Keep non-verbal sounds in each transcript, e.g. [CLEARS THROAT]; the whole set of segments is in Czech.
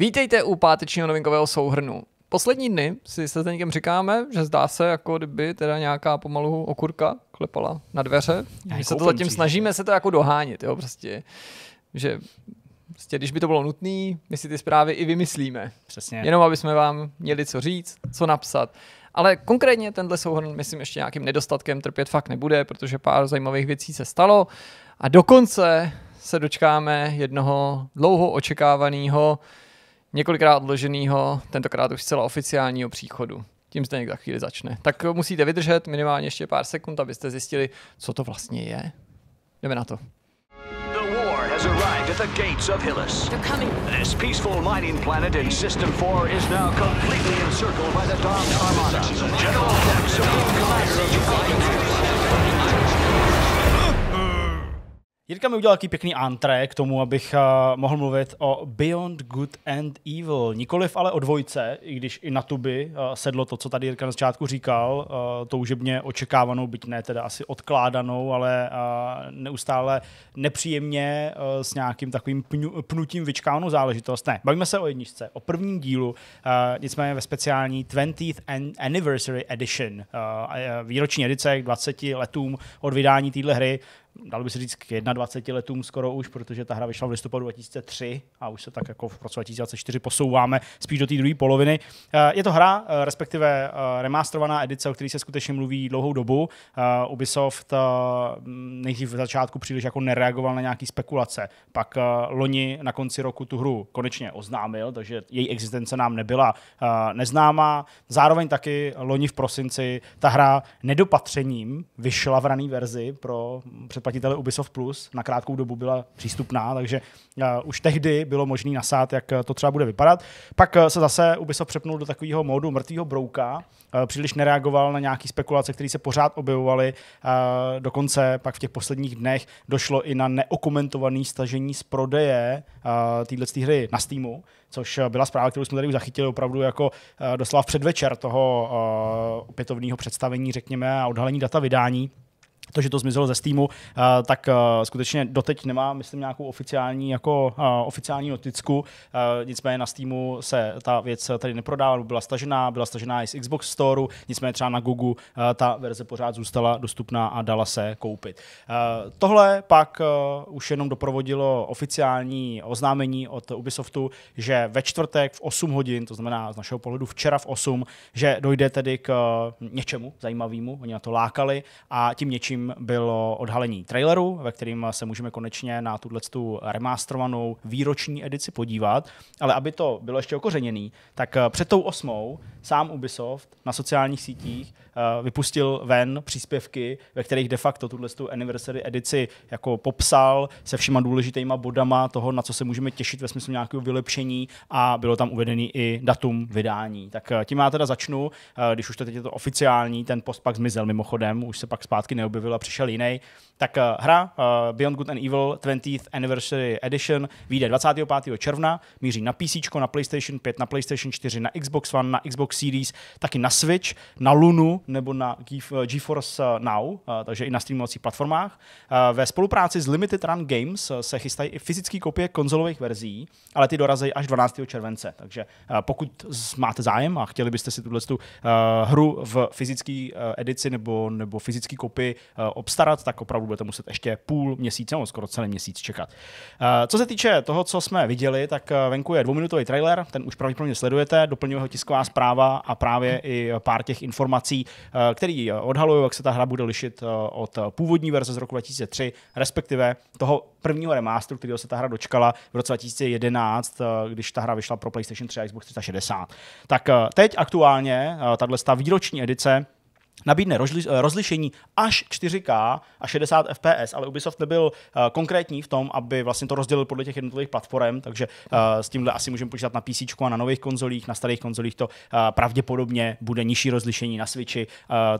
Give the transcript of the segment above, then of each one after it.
Vítejte u pátečního novinkového souhrnu. Poslední dny si se Zdeňkem říkáme, že zdá se, jako kdyby teda nějaká pomalu okurka klepala na dveře. My jako se to zatím tím snažíme se to jako dohánět, jo, prostě. Že prostě, když by to bylo nutné, my si ty zprávy i vymyslíme. Přesně. Jenom, aby jsme vám měli co říct, co napsat. Ale konkrétně tenhle souhrn, myslím, ještě nějakým nedostatkem trpět fakt nebude, protože pár zajímavých věcí se stalo. A dokonce se dočkáme jednoho dlouho očekávaného několikrát odloženého, tentokrát už zcela oficiálního příchodu. Tím někdo za chvíli začne. Tak musíte vydržet minimálně ještě pár sekund, abyste zjistili, co to vlastně je. Jdeme na to. has arrived at the gates of Hillis. They're coming. This peaceful mining planet in System 4 is now completely encircled by the Armada. General Supreme Commander of the Jirka mi udělal taky pěkný antré k tomu, abych uh, mohl mluvit o Beyond Good and Evil. Nikoliv ale o dvojce, i když i na tuby uh, sedlo to, co tady Jirka na začátku říkal, uh, eh, toužebně očekávanou, byť ne teda asi odkládanou, ale uh, neustále nepříjemně uh, s nějakým takovým pňu, pnutím vyčkávanou záležitost. Ne, bavíme se o jedničce, o prvním dílu, uh, nicméně ve speciální 20th Anniversary Edition, uh, výroční edice k 20 letům od vydání téhle hry dalo by se říct, k 21 letům skoro už, protože ta hra vyšla v listopadu 2003 a už se tak jako v roce 2004 posouváme spíš do té druhé poloviny. Eh, je to hra, eh, respektive eh, remasterovaná edice, o které se skutečně mluví dlouhou dobu. Ubisoft nejdřív v začátku příliš jako nereagoval na nějaké spekulace. Pak loni na konci roku tu hru konečně oznámil, takže její existence nám nebyla neznámá. Zároveň taky loni v prosinci ta hra nedopatřením vyšla v rané verzi pro mm, předplatitele Ubisoft Plus na krátkou dobu byla přístupná, takže eh, už tehdy bylo možné nasát, jak eh, to třeba bude vypadat. Pak eh, se zase Ubisoft přepnul do takového módu mrtvého brouka, příliš nereagoval na nějaké spekulace, které se pořád objevovaly. dokonce pak v těch posledních dnech došlo i na neokomentované stažení z prodeje téhle hry na Steamu, což byla zpráva, kterou jsme tady už zachytili opravdu jako doslova v předvečer toho opětovného představení, řekněme, a odhalení data vydání to, že to zmizelo ze Steamu, eh, tak eh, skutečně doteď nemá, myslím, nějakou oficiální, jako, eh, oficiální noticku. Nicméně na Steamu se ta věc tady neprodávala, byla stažená, byla stažená i z Xbox Store, nicméně třeba na Google ta verze pořád zůstala dostupná a dala se koupit. Tohle pak už jenom doprovodilo oficiální oznámení od Ubisoftu, že ve čtvrtek v 8 hodin, to znamená z našeho pohledu včera v 8, že dojde tedy k něčemu zajímavému, oni na to lákali a tím něčím především bylo odhalení traileru, ve kterým se můžeme konečně na tuhle tu remasterovanou výroční edici podívat. Ale aby to bylo ještě okořeněný, tak eh, před tou osmou sám Ubisoft na sociálních sítích eh, vypustil ven příspěvky, ve kterých de facto tuhle anniversary edici jako popsal se všema důležitýma bodama toho, na co se můžeme těšit ve smyslu nějakého vylepšení a bylo tam uvedený i datum vydání. Tak eh, tím já teda začnu, když už to teď je to oficiální, ten post pak zmizel mimochodem, už se pak zpátky neobjevil byl a přišel jiný. Tak eh, hra eh, Beyond Good and Evil 20th Anniversary Edition vyjde 25. června, míří na PC, na PlayStation 5, na PlayStation 4, na Xbox One, na Xbox Series, taky na Switch, na Lunu nebo na eh, GeForce Now, takže i na streamovacích platformách. Ve spolupráci s Limited Run Games se chystají i fyzické kopie konzolových verzí, ale ty dorazí až 12. července. Takže pokud máte zájem a chtěli byste si tuhle hru v fyzické edici nebo, nebo fyzické kopii Eh, obstarat, tak opravdu budete muset ještě půl měsíce, nebo skoro celý měsíc čekat. Eh, co se týče toho, co jsme viděli, tak eh, venku je dvouminutový trailer, ten už pravděpodobně sledujete, doplňuje ho tisková zpráva a právě i pár těch informací, které odhalují, jak se ta hra bude lišit od původní verze z roku 2003, respektive toho prvního remasteru, kterého se ta hra dočkala v roce 2011, když ta hra vyšla pro PlayStation 3 a Xbox 360. Tak teď aktuálně tahle výroční edice nabídne eh, rozlišení až 4K a 60 FPS, ale Ubisoft nebyl eh, konkrétní v tom, aby vlastně to rozdělil podle těch jednotlivých platform, takže eh, s tímhle asi můžeme počítat na PC a na nových konzolích, na starých konzolích to pravděpodobně bude nižší rozlišení na Switchi,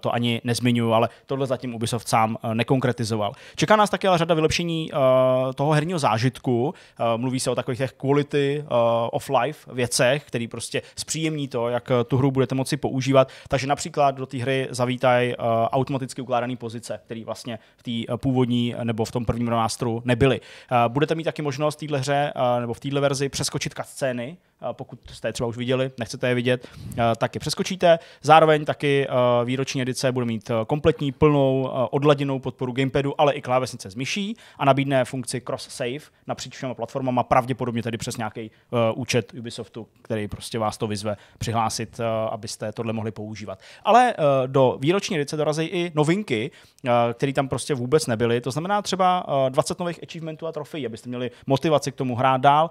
to ani nezmiňuju, ale tohle zatím Ubisoft sám nekonkretizoval. Čeká nás také ale řada vylepšení toho herního zážitku, mluví se o takových těch quality of life věcech, který prostě zpříjemní to, jak tu hru budete moci používat, takže například do té hry zaví zavítají uh, automaticky ukládané pozice, které vlastně v té eh, původní eh, nebo v tom prvním remasteru nebyly. Uh, budete mít taky možnost v téhle hře uh, nebo v téhle verzi přeskočit scény, pokud jste je třeba už viděli, nechcete je vidět, eh, tak je přeskočíte. Zároveň taky eh, výroční edice bude mít eh, kompletní, plnou, odladěnou podporu gamepadu, ale i klávesnice s myší a nabídne funkci cross-save napříč všema platformama, pravděpodobně tedy přes nějaký účet Ubisoftu, který prostě vás to vyzve přihlásit, abyste tohle mohli používat. Ale do výroční edice dorazí i novinky, které tam prostě vůbec nebyly. To znamená třeba 20 nových achievementů a trofejí, abyste měli motivaci k tomu hrát dál.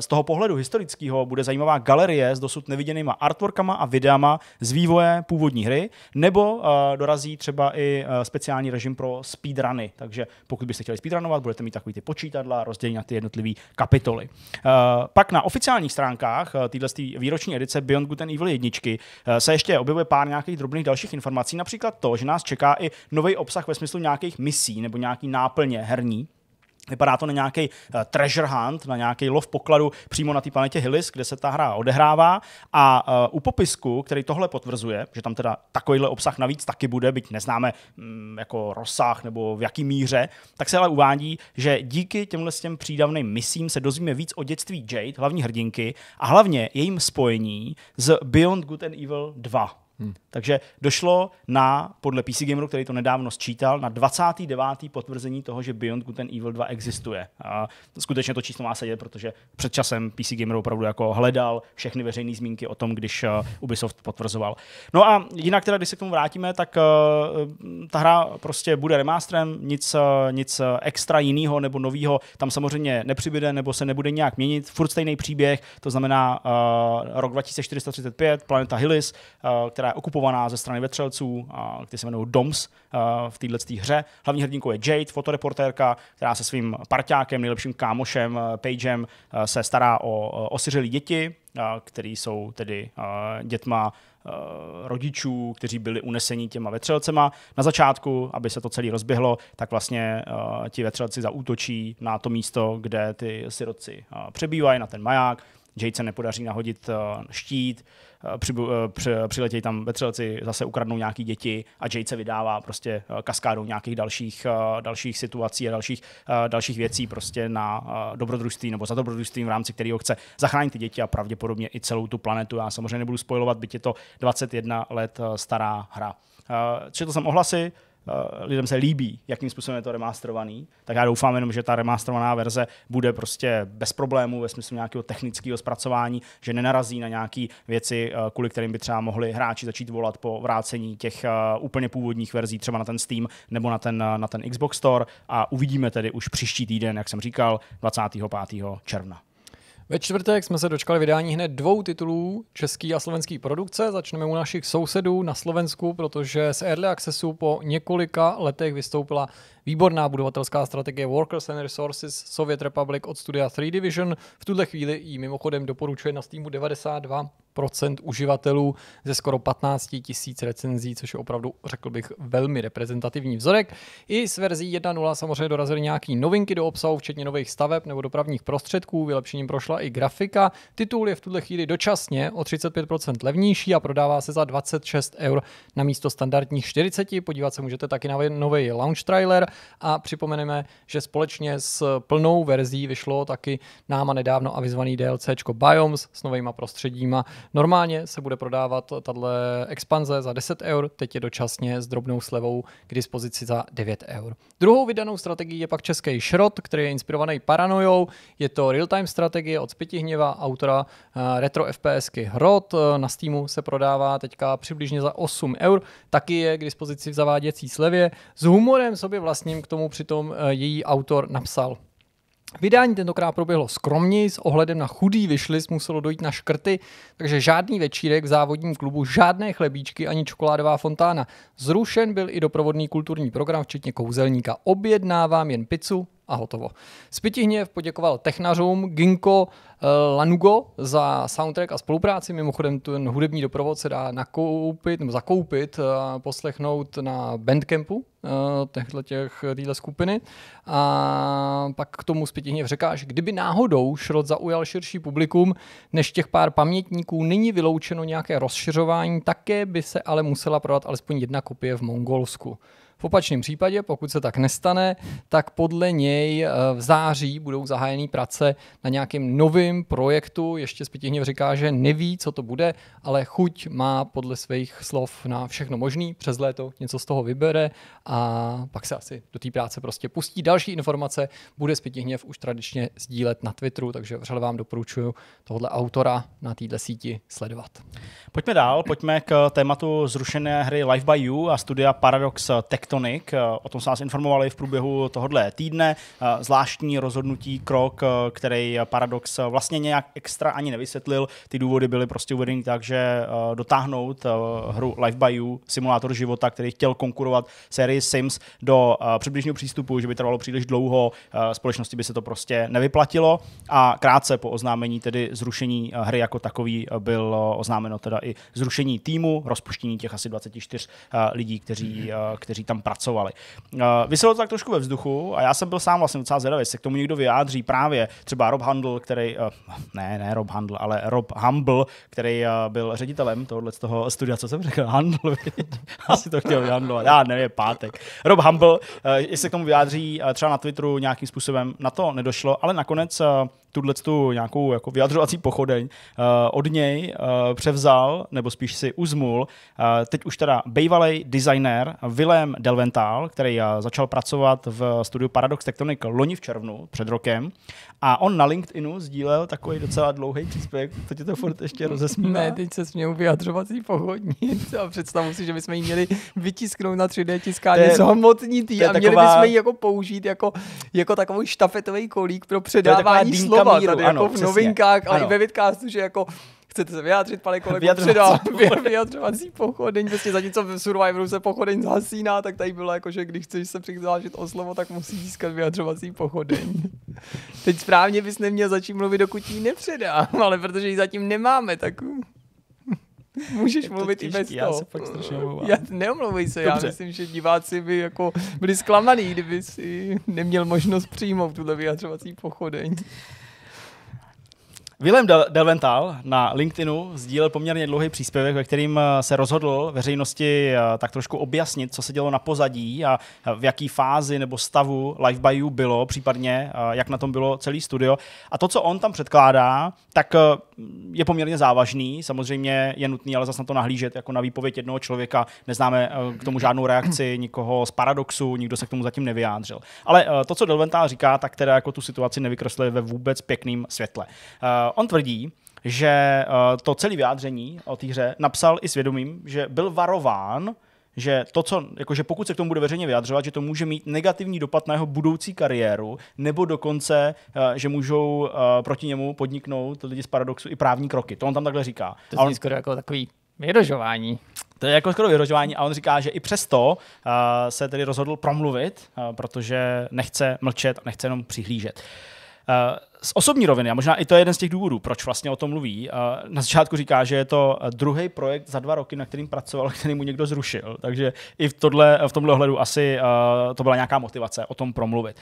Z toho pohledu historického dalšího bude zajímavá galerie s dosud neviděnýma artworkama a videama z vývoje původní hry, nebo uh, dorazí třeba i uh, speciální režim pro speedruny. Takže pokud byste chtěli speedrunovat, budete mít takový ty počítadla, rozdělení na ty jednotlivé kapitoly. Uh, pak na oficiálních stránkách uh, téhle výroční edice Beyond Good and Evil 1 uh, se ještě objevuje pár nějakých drobných dalších informací, například to, že nás čeká i nový obsah ve smyslu nějakých misí nebo nějaký náplně herní, Vypadá to na nějaký uh, eh, treasure hunt, na nějaký lov pokladu přímo na té planetě Hillis, kde se ta hra odehrává. A uh, u popisku, který tohle potvrzuje, že tam teda takovýhle obsah navíc taky bude, byť neznáme mm, jako rozsah nebo v jaký míře, tak se ale uvádí, že díky těmhle těm přídavným misím se dozvíme víc o dětství Jade, hlavní hrdinky, a hlavně jejím spojení z Beyond Good and Evil 2. Hmm. Takže došlo na, podle PC Gameru, který to nedávno sčítal, na 29. potvrzení toho, že Beyond Good and Evil 2 existuje. A skutečně to číslo má sedět, protože před časem PC Gamer opravdu jako hledal všechny veřejné zmínky o tom, když eh, Ubisoft potvrzoval. No a jinak teda, když se k tomu vrátíme, tak eh, ta hra prostě bude remástrem, nic, eh, nic extra jiného nebo nového tam samozřejmě nepřibude nebo se nebude nějak měnit. Furt stejný příběh, to znamená uh, rok 2435, planeta Hillis, uh, která je okupovaná ze strany vetřelců, kteří se jmenují Doms eh, v této hře. Hlavní hrdinkou je Jade, fotoreportérka, která se svým parťákem, nejlepším kámošem eh, Pagem eh, se stará o osiřelí děti, které jsou tedy dětma rodičů, kteří byli uneseni těma vetřelcema. Na začátku, aby se to celé rozběhlo, tak vlastně ti vetřelci zaútočí na to místo, kde ty sirotci přebývají, na ten maják, Jade se nepodaří nahodit eh, štít, eh, při, eh, při, přiletějí tam vetřelci, zase ukradnou nějaký děti a Jade se vydává prostě kaskádou nějakých dalších, dalších situací a dalších, dalších věcí prostě na dobrodružství nebo za dobrodružstvím v rámci kterého chce zachránit ty děti a pravděpodobně i celou tu planetu. Já samozřejmě nebudu spojovat, byť je to 21 let stará hra. Četl jsem ohlasy, Eh, lidem se líbí, jakým způsobem je to remasterovaný, tak já doufám jenom, že ta remasterovaná verze bude prostě bez problémů ve smyslu nějakého technického zpracování, že nenarazí na nějaké věci, eh, kvůli kterým by třeba mohli hráči začít volat po vrácení těch eh, úplně původních verzí třeba na ten Steam nebo na ten, na ten Xbox Store a uvidíme tedy už příští týden, jak jsem říkal, 25. června. Ve čtvrtek jsme se dočkali vydání hned dvou titulů český a slovenský produkce. Začneme u našich sousedů na Slovensku, protože z Early Accessu po několika letech vystoupila výborná budovatelská strategie Workers and Resources Soviet Republic od studia 3 Division. V tuhle chvíli ji mimochodem doporučuje na Steamu 92 uživatelů ze skoro 15 tisíc recenzí, což je opravdu, řekl bych, velmi reprezentativní vzorek. I s verzí 1.0 samozřejmě dorazily nějaké novinky do obsahu, včetně nových staveb nebo dopravních prostředků, vylepšením prošla i grafika. Titul je v tuhle chvíli dočasně o 35% levnější a prodává se za 26 eur na místo standardních 40. Podívat se můžete taky na nový launch trailer a připomeneme, že společně s plnou verzí vyšlo taky náma nedávno avizovaný DLC Biomes s novýma prostředíma Normálně se bude prodávat tato expanze za 10 eur, teď je dočasně s drobnou slevou k dispozici za 9 eur. Druhou vydanou strategií je pak český Šrot, který je inspirovaný paranojou. Je to real-time strategie od Spětihněva, autora eh, retro FPSky Hrot. Eh, na Steamu se prodává teďka přibližně za 8 eur, taky je k dispozici v zaváděcí slevě. S humorem sobě vlastním k tomu přitom eh, její autor napsal. Vydání tentokrát proběhlo skromněji, s ohledem na chudý vyšlis muselo dojít na škrty, takže žádný večírek v závodním klubu, žádné chlebíčky ani čokoládová fontána. Zrušen byl i doprovodný kulturní program, včetně kouzelníka. Objednávám jen pizzu, a hotovo. Spitihněv poděkoval technařům Ginko eh, Lanugo za soundtrack a spolupráci. Mimochodem ten hudební doprovod se dá nakoupit nebo zakoupit eh, a poslechnout na Bandcampu eh, těchto těch téhle skupiny. A pak k tomu Spitihněv říká, že kdyby náhodou Šrot zaujal širší publikum než těch pár pamětníků, není vyloučeno nějaké rozšiřování, také by se ale musela prodat alespoň jedna kopie v Mongolsku. V opačném případě, pokud se tak nestane, tak podle něj eh, v září budou zahájeny práce na nějakém novém projektu. Ještě zpětně říká, že neví, co to bude, ale chuť má podle svých slov na všechno možný. Přes léto něco z toho vybere a pak se asi do té práce prostě pustí. Další informace bude zpětně už tradičně sdílet na Twitteru, takže vřele vám doporučuji tohle autora na této síti sledovat. Pojďme dál, pojďme k eh, tématu zrušené hry Life by You a studia Paradox Tech Tectonic. Eh, o tom se nás informovali v průběhu tohohle týdne. Eh, zvláštní rozhodnutí, krok, eh, který Paradox vlastně nějak extra ani nevysvětlil. Ty důvody byly prostě uvedeny tak, že dotáhnout hru Life by You, simulátor života, který chtěl konkurovat sérii Sims do přibližního přístupu, že by trvalo příliš dlouho, společnosti by se to prostě nevyplatilo a krátce po oznámení tedy zrušení hry jako takový byl oznámeno teda i zrušení týmu, rozpuštění těch asi 24 lidí, kteří, kteří tam pracovali. Eh, Vyselo to tak trošku ve vzduchu a já jsem byl sám vlastně docela zvědavý, jestli k tomu někdo vyjádří právě třeba Rob Handel, který, eh, ne, ne Rob Handel, ale Rob Humble, který eh, byl ředitelem tohohle z toho studia, co jsem řekl, Handel, [LAUGHS] asi to chtěl vyhandlovat, já nevím, pátek. Rob Humble, jestli k tomu vyjádří třeba na Twitteru nějakým způsobem, na to nedošlo, ale nakonec tuhle tu nějakou jako vyjadřovací pochodeň uh, od něj uh, převzal, nebo spíš si uzmul, uh, teď už teda bývalý designer Willem Delventál, který eh, začal pracovat v studiu Paradox Tectonic loni v červnu, před rokem. A on na LinkedInu sdílel takový docela dlouhý příspěvek, to tě to furt ještě rozesmívá. Ne, teď se směl vyjadřovací pohodní a představu si, že bychom ji měli vytisknout na 3D tiskání z hmotní tý a měli taková... bychom ji jako použít jako, jako takový štafetový kolík pro předávání slova míru. tady jako ano, jako v přesně. novinkách ano. a i ve vidcastu, že jako Chcete se vyjádřit, pane kolego, předám [LAUGHS] vyjadřovací pochodeň. Vlastně něco v Survivoru se pochodeň zhasíná, tak tady bylo jako, že když chceš se přihlášit o slovo, tak musí získat vyjadřovací pochodeň. [LAUGHS] Teď správně bys neměl začít mluvit, dokud ji nepředám, ale protože ji zatím nemáme, tak [LAUGHS] Můžeš mluvit těžký, i bez toho. Já se fakt strašně omlouvám. Já neomluvuj se, Dobře. já myslím, že diváci by jako byli zklamaný, kdyby si neměl možnost přijmout tuhle vyjadřovací pochodeň. Willem Del- Delvental na LinkedInu sdílel poměrně dlouhý příspěvek, ve kterým eh, se rozhodl veřejnosti eh, tak trošku objasnit, co se dělo na pozadí a eh, v jaký fázi nebo stavu Life by You bylo, případně jak na tom bylo celý studio. A to, co on tam předkládá, tak je poměrně závažný. Samozřejmě je nutný ale zase na to nahlížet jako na výpověď jednoho člověka. Neznáme eh, k tomu žádnou reakci nikoho z paradoxu, nikdo se k tomu zatím nevyjádřil. Ale eh, to, co Delventa říká, tak teda jako tu situaci nevykreslili ve vůbec pěkným světle. Eh, on tvrdí, že to celé vyjádření o té hře napsal i svědomím, že byl varován že to, co, jakože pokud se k tomu bude veřejně vyjadřovat, že to může mít negativní dopad na jeho budoucí kariéru, nebo dokonce, eh, že můžou eh, proti němu podniknout lidi z paradoxu i právní kroky. To on tam takhle říká. To je on... skoro jako takový vyrožování. To je jako skoro vyrožování a on říká, že i přesto uh, se tedy rozhodl promluvit, uh, protože nechce mlčet a nechce jenom přihlížet. Uh, z osobní roviny, a možná i to je jeden z těch důvodů, proč vlastně o tom mluví, na začátku říká, že je to eh, druhý projekt za dva roky, na kterým pracoval, [LAUGHS] který mu někdo zrušil. Takže i v, tohle, eh, v tomhle ohledu asi eh, to byla nějaká motivace o tom promluvit.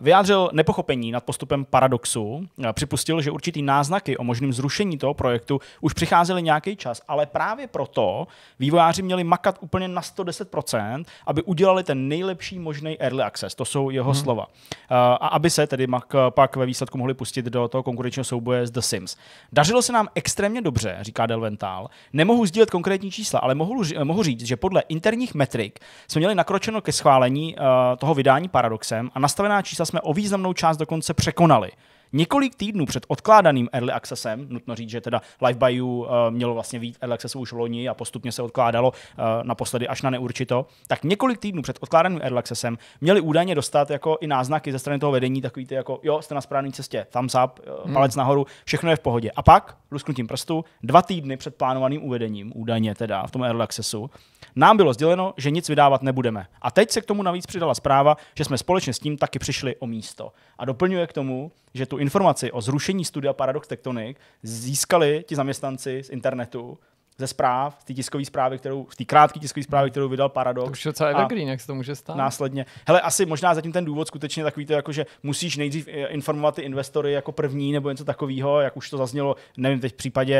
Vyjádřil nepochopení nad postupem paradoxu, připustil, že určitý náznaky o možném zrušení toho projektu už přicházely nějaký čas, ale právě proto vývojáři měli makat úplně na 110%, aby udělali ten nejlepší možný early access. To jsou jeho hmm. slova. A aby se tedy pak ve výsledku mohli pustit do toho konkurenčního souboje s The Sims. Dařilo se nám extrémně dobře, říká Delventál. Nemohu sdílet konkrétní čísla, ale mohu, mohu říct, že podle interních metrik jsme měli nakročeno ke schválení uh, toho vydání paradoxem a nastavená čísla jsme o významnou část dokonce překonali. Několik týdnů před odkládaným Early Accessem, nutno říct, že teda Live by You eh, mělo vlastně víc Early Accessu už loni a postupně se odkládalo eh, naposledy až na neurčito, tak několik týdnů před odkládaným Early Accessem měli údajně dostat jako i náznaky ze strany toho vedení, takový ty jako jo, jste na správné cestě, thumbs up, eh, hmm. palec nahoru, všechno je v pohodě. A pak, lusknutím prstu, dva týdny před plánovaným uvedením, údajně teda v tom Early Accessu, nám bylo sděleno, že nic vydávat nebudeme. A teď se k tomu navíc přidala zpráva, že jsme společně s tím taky přišli o místo. A doplňuje k tomu, že tu informaci o zrušení studia Paradox Tectonic získali ti zaměstnanci z internetu, ze zpráv, z té tiskové zprávy, kterou, z té krátké tiskové zprávy, kterou vydal Paradox. To už je docela evergreen, jak se to může stát. Následně. Hele, asi možná zatím ten důvod skutečně takový to, jako že musíš nejdřív eh, informovat ty investory jako první nebo něco takového, jak už to zaznělo, nevím, teď v případě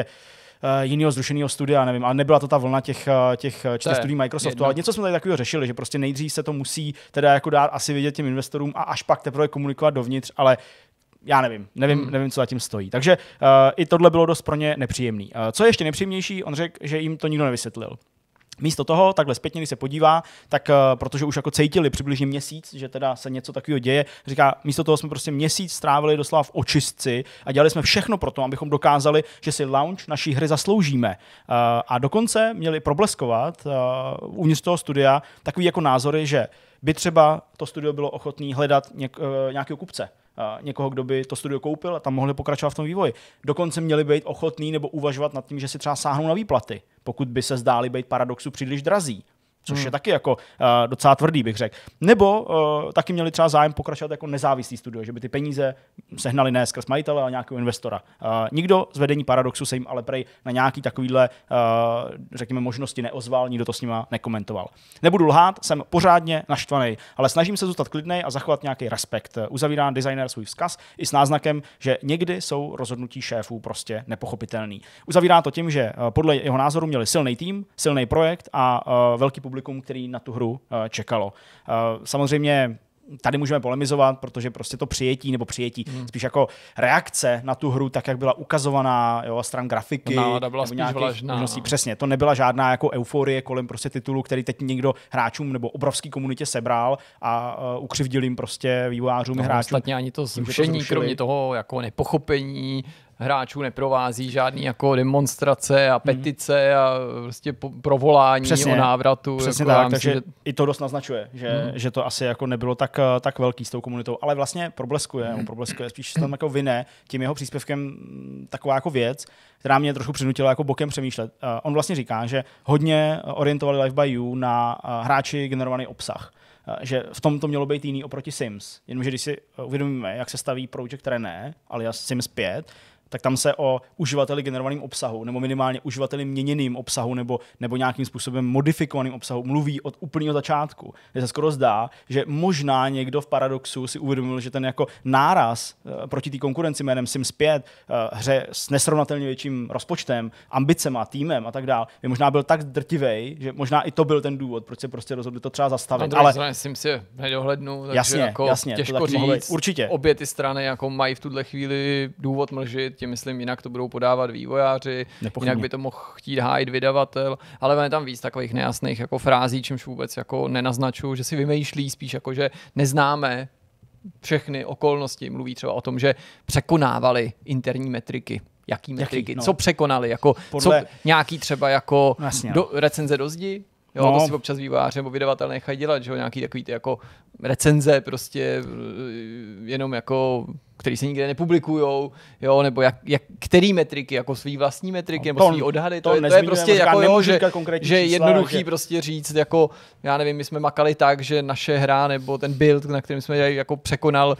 eh, jiného zrušeného studia, nevím, ale nebyla to ta vlna těch, eh, těch čtyř studií Microsoftu, jedno. ale něco jsme tady takového řešili, že prostě nejdřív se to musí teda jako dát asi vědět těm investorům a až pak teprve komunikovat dovnitř, ale já nevím, nevím, hmm. nevím, co zatím stojí. Takže uh, i tohle bylo dost pro ně nepříjemný. Uh, co je ještě nepříjemnější, on řekl, že jim to nikdo nevysvětlil. Místo toho, takhle zpětně, když se podívá, tak uh, protože už jako cítili přibližně měsíc, že teda se něco takového děje, říká, místo toho jsme prostě měsíc strávili doslova v očistci a dělali jsme všechno pro to, abychom dokázali, že si launch naší hry zasloužíme. Uh, a dokonce měli probleskovat uh, uvnitř toho studia takový jako názory, že by třeba to studio bylo ochotné hledat něk, uh, nějakého kupce někoho, kdo by to studio koupil a tam mohli pokračovat v tom vývoji. Dokonce měli být ochotní nebo uvažovat nad tím, že si třeba sáhnou na výplaty, pokud by se zdáli být paradoxu příliš drazí což hmm. je taky jako uh, docela tvrdý, bych řekl. Nebo uh, taky měli třeba zájem pokračovat jako nezávislý studio, že by ty peníze sehnali ne skrz majitele, ale nějakého investora. Uh, nikdo z vedení Paradoxu se jim ale prej na nějaký takovýhle, uh, řekněme, možnosti neozval, nikdo to s nima nekomentoval. Nebudu lhát, jsem pořádně naštvaný, ale snažím se zůstat klidný a zachovat nějaký respekt. Uzavírá designer svůj vzkaz i s náznakem, že někdy jsou rozhodnutí šéfů prostě nepochopitelný. Uzavírá to tím, že podle jeho názoru měli silný tým, silný projekt a uh, velký publikum publikum, který na tu hru eh, čekalo. Eh, samozřejmě tady můžeme polemizovat, protože prostě to přijetí nebo přijetí, hmm. spíš jako reakce na tu hru, tak jak byla ukazovaná, jo, stran grafiky, nálada byla spíš vlažná. Možností. No. Přesně, to nebyla žádná jako euforie kolem prostě titulu, který teď někdo hráčům nebo obrovský komunitě sebral a uh, ukřivdil jim prostě vývojářům no, hráčům. Ostatně ani to zrušení, to kromě toho jako nepochopení, hráčů neprovází žádný jako demonstrace a mhm. petice mm. a prostě provolání Přesně. o návratu. Přesně jako tak, takže že... i to dost naznačuje, že, mm. že to asi jako nebylo tak, eh, tak velký s tou komunitou, ale vlastně probleskuje, mm. probleskuje spíš tam jako vyne tím jeho příspěvkem mm, taková jako věc, která mě trošku přinutila jako bokem přemýšlet. Eh, on vlastně říká, že hodně orientovali Life by You na eh, hráči generovaný obsah. Eh, že v tom to mělo být jiný oproti Sims. Jenomže když si eh, uvědomíme, jak se staví Project René, alias Sims 5, tak tam se o uživateli generovaným obsahu, nebo minimálně uživateli měněným obsahu, nebo, nebo nějakým způsobem modifikovaným obsahu mluví od úplného začátku. je se skoro zdá, že možná někdo v Paradoxu si uvědomil, že ten jako náraz eh, proti té konkurenci jménem Sims 5, hře s nesrovnatelně větším rozpočtem, a týmem a tak dále, by možná byl tak drtivý, že možná i to byl ten důvod, proč se prostě rozhodli to třeba zastavit. Ale myslím si, nedohlednu, takže jasně, jako jasně, těžko říct. Určitě. Obě ty strany jako mají v tuhle chvíli důvod mlžit, tím myslím, jinak to budou podávat vývojáři, Nepochybně. jinak by to mohl chtít hájit vydavatel, ale on je tam víc takových nejasných jako frází, čímž vůbec jako nenaznačuju, že si vymýšlí spíš jako, že neznáme všechny okolnosti. Mluví třeba o tom, že překonávali interní metriky jaký metriky, Jaký, no. co překonali, jako Podle... co, nějaký třeba jako no Jasně, do, no. recenze do zdi, Jo, no. to si občas výváře nebo vydavatel nechají dělat, že jo, nějaký takový ty jako recenze prostě eh, jenom jako který se nikde nepublikujou, jo, nebo jak, jak, který metriky, jako svý vlastní metriky, no nebo svý odhady, to, to, je, to je prostě jako, jo, že, že čísla, jednoduchý že... prostě říct, jako, já nevím, my jsme makali tak, že naše hra nebo ten build, na kterém jsme jako překonal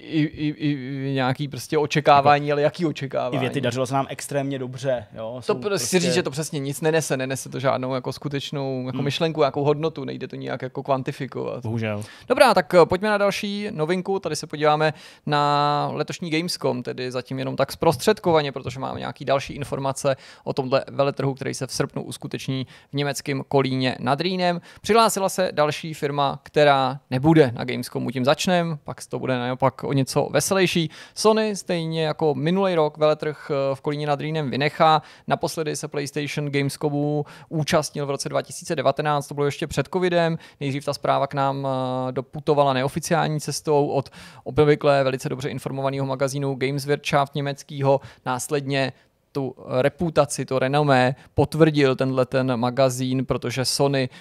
i, i, i nějaký prostě očekávání, jako ale jaký očekávání. I věty dařilo se nám extrémně dobře. Jo? Jsou to prostě... si prostě říct, že to přesně nic nenese, nenese to žádnou jako skutečnou jako hmm. myšlenku, jakou hodnotu, nejde to nějak jako kvantifikovat. Bohužel. Dobrá, tak eh, pojďme na další novinku, tady se podíváme na letošní Gamescom, tedy zatím jenom tak zprostředkovaně, protože máme nějaký další informace o tomhle veletrhu, který se v srpnu uskuteční v německém Kolíně nad Rýnem. Přihlásila se další firma, která nebude na Gamescomu, tím začneme, pak to bude naopak o něco veselější. Sony stejně jako minulý rok veletrh eh, v Kolíně nad Rýnem vynechá. Naposledy se PlayStation Gamescomu účastnil v roce 2019, to bylo ještě před covidem. Nejdřív ta zpráva k nám eh, doputovala neoficiální cestou od obvykle velice dobře informovaného magazínu Wirtschaft německého, následně tu reputaci, to renomé potvrdil tenhle ten magazín, protože Sony uh,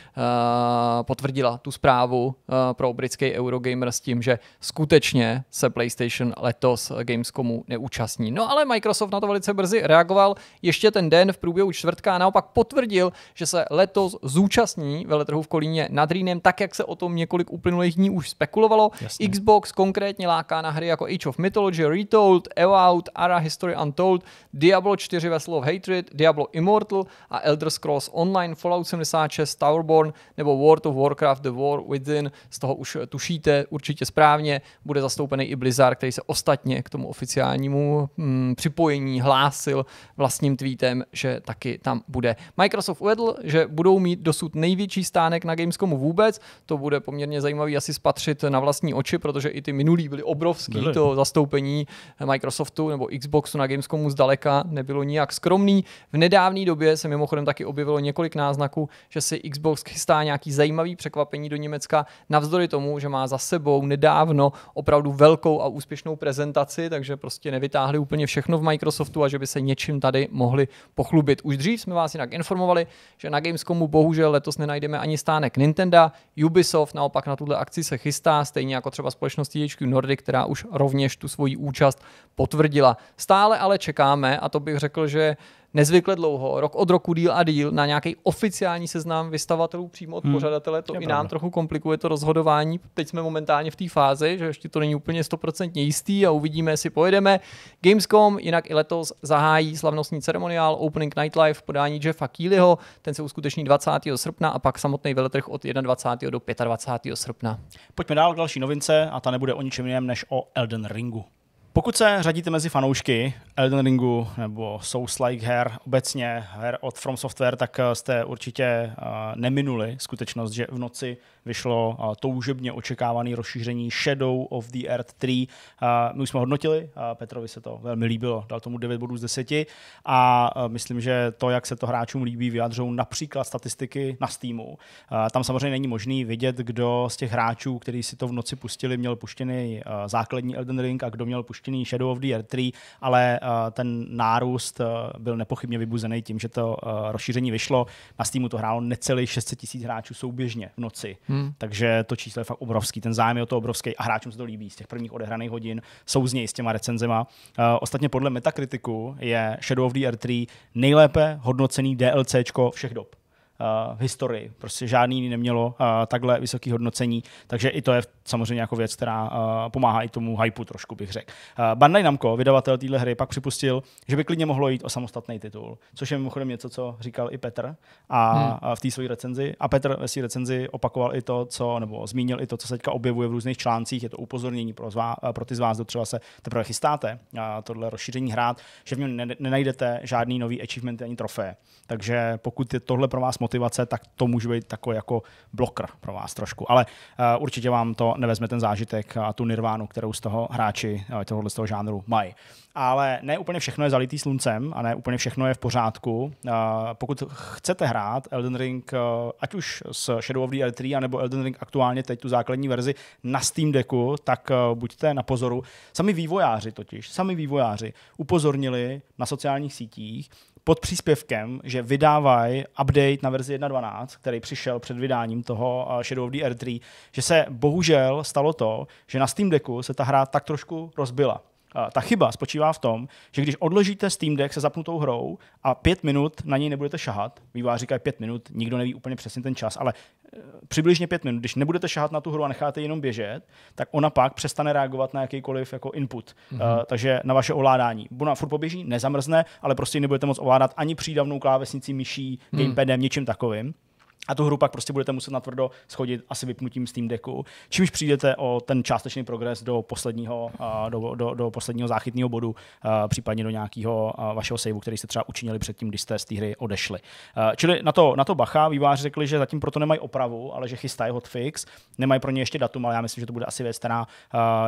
potvrdila tu zprávu uh, pro britský Eurogamer s tím, že skutečně se PlayStation letos Gamescomu neúčastní. No ale Microsoft na to velice brzy reagoval ještě ten den v průběhu čtvrtka a naopak potvrdil, že se letos zúčastní veletrhu v Kolíně nad Rýnem, tak jak se o tom několik uplynulých dní už spekulovalo. Jasně. Xbox konkrétně láká na hry jako Age of Mythology, Retold, Evout, Ara History Untold, Diablo 4 Vessel of Hatred, Diablo Immortal a Elder Scrolls Online, Fallout 76, Towerborn nebo World of Warcraft The War Within. Z toho už eh, tušíte určitě správně. Bude zastoupený i Blizzard, který se ostatně k tomu oficiálnímu mm, připojení hlásil vlastním tweetem, že taky tam bude. Microsoft uvedl, že budou mít dosud největší stánek na Gamescomu vůbec. To bude poměrně zajímavý asi spatřit na vlastní oči, protože i ty minulí byly obrovský. Byly. To zastoupení Microsoftu nebo Xboxu na Gamescomu zdaleka ne, nebylo nijak skromný. V nedávné době se mimochodem taky objevilo několik náznaků, že si Xbox chystá nějaký zajímavý překvapení do Německa, navzdory tomu, že má za sebou nedávno opravdu velkou a úspěšnou prezentaci, takže prostě nevytáhli úplně všechno v Microsoftu a že by se něčím tady mohli pochlubit. Už dřív jsme vás jinak informovali, že na Gamescomu bohužel letos nenajdeme ani stánek Nintendo, Ubisoft naopak na tuhle akci se chystá, stejně jako třeba společnost THQ Nordic, která už rovněž tu svoji účast potvrdila. Stále ale čekáme, a to bych řekl, že nezvykle dlouho, rok od roku díl a díl, na nějaký oficiální seznam vystavatelů přímo od hmm. pořadatele. To je i pravda. nám trochu komplikuje to rozhodování. Teď jsme momentálně v té fázi, že ještě to není úplně stoprocentně jistý a uvidíme, jestli pojedeme. Gamescom jinak i letos zahájí slavnostní ceremoniál Opening Nightlife v podání Jeffa Keelyho. Ten se uskuteční 20. srpna a pak samotný veletrh od 21. do 25. srpna. Pojďme dál k další novince a ta nebude o ničem jiném než o Elden Ringu. Pokud se řadíte mezi fanoušky Elden Ringu nebo Souls-like her, obecně her od From Software, tak eh, jste určitě eh, neminuli skutečnost, že v noci vyšlo toužebně očekávané rozšíření Shadow of the Earth 3. My už jsme hodnotili, Petrovi se to velmi líbilo, dal tomu 9 bodů z 10 a myslím, že to, jak se to hráčům líbí, vyjadřují například statistiky na Steamu. Tam samozřejmě není možný vidět, kdo z těch hráčů, kteří si to v noci pustili, měl puštěný základní Elden Ring a kdo měl puštěný Shadow of the Earth 3, ale ten nárůst byl nepochybně vybuzený tím, že to rozšíření vyšlo. Na Steamu to hrálo necelých 600 tisíc hráčů souběžně v noci. Hmm Hmm. Takže to číslo je fakt obrovský, ten zájem je o to obrovský a hráčům se to líbí. Z těch prvních odehraných hodin jsou z něj s těma recenzema. Uh, ostatně podle Metakritiku je Shadow of the r 3 nejlépe hodnocený DLCčko všech dob eh, v historii. Prostě žádný jiný nemělo eh, takhle vysoké hodnocení, takže i to je samozřejmě jako věc, která uh, pomáhá i tomu hypeu trošku, bych řekl. Uh, Bandai Namco, vydavatel téhle hry, pak připustil, že by klidně mohlo jít o samostatný titul, což je mimochodem něco, co říkal i Petr a hmm. v té své recenzi. A Petr ve své recenzi opakoval i to, co, nebo zmínil i to, co se teďka objevuje v různých článcích, je to upozornění pro, zvá, eh, pro ty z vás, kdo třeba se teprve chystáte a tohle rozšíření hrát, že v něm nenajdete žádný nový achievement ani trofé. Takže pokud je tohle pro vás motivace, tak to může být takový jako blokr pro vás trošku. Ale uh, určitě vám to nevezme ten zážitek a tu nirvánu, kterou z toho hráči eh, tohohle z toho žánru mají. Ale ne úplně všechno je zalitý sluncem a ne úplně všechno je v pořádku. Eh, pokud chcete hrát Elden Ring, eh, ať už s Shadow of the Elder 3, anebo Elden Ring aktuálně teď tu základní verzi na Steam Decku, tak buďte na pozoru. Sami vývojáři totiž, sami vývojáři upozornili na sociálních sítích, pod příspěvkem, že vydávají update na verzi 1.12, který přišel před vydáním toho eh, Shadow of the r 3, že se bohužel stalo to, že na Steam Decku se ta hra tak trošku rozbila. Eh, ta chyba spočívá v tom, že když odložíte Steam Deck se zapnutou hrou a pět minut na něj nebudete šahat, vývář říká pět minut, nikdo neví úplně přesně ten čas, ale přibližně pět minut. Když nebudete šahat na tu hru a necháte jenom běžet, tak ona pak přestane reagovat na jakýkoliv jako input. Mm-hmm. Uh, takže na vaše ovládání. Ona furt poběží, nezamrzne, ale prostě nebudete moc ovládat ani přídavnou klávesnicí, myší, hmm. gamepadem, mm. takovým a tu hru pak prostě budete muset natvrdo schodit asi vypnutím Steam Decku, čímž přijdete o ten částečný progres do posledního, do, do, do posledního záchytného bodu, případně do nějakého vašeho saveu, který jste třeba učinili předtím, když jste z té hry odešli. Čili na to, na to bacha, výváři řekli, že zatím proto nemají opravu, ale že chystají hotfix, nemají pro ně ještě datum, ale já myslím, že to bude asi věc, která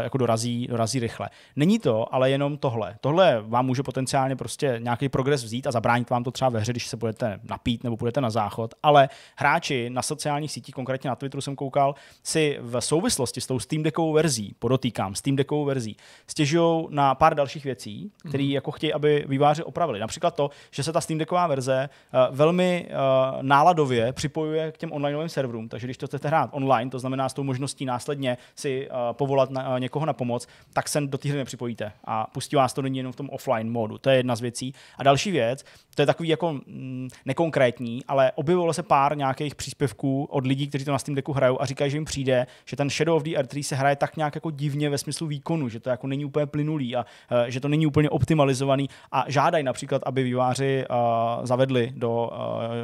jako dorazí, dorazí rychle. Není to, ale jenom tohle. Tohle vám může potenciálně prostě nějaký progres vzít a zabránit vám to třeba ve hře, když se budete napít nebo budete na záchod, ale hráči na sociálních sítích, konkrétně na Twitteru jsem koukal, si v souvislosti s tou Steam Deckovou verzí, podotýkám, Steam Deckovou verzí, stěžují na pár dalších věcí, které mm jako chtějí, aby výváři opravili. Například to, že se ta Steam Decková verze uh, velmi uh, náladově připojuje k těm onlineovým serverům, takže když to chcete hrát online, to znamená s tou možností následně si uh, povolat na, uh, někoho na pomoc, tak se do té hry nepřipojíte a pustí vás to není jenom v tom offline módu. To je jedna z věcí. A další věc, to je takový jako mm, nekonkrétní, ale objevilo se pár nějak nějakých příspěvků od lidí, kteří to na Steam Decku hrajou a říkají, že jim přijde, že ten Shadow of the Earth 3 se hraje tak nějak jako divně ve smyslu výkonu, že to jako není úplně plynulý a uh, že to není úplně optimalizovaný a žádají například, aby výváři uh, zavedli do, uh,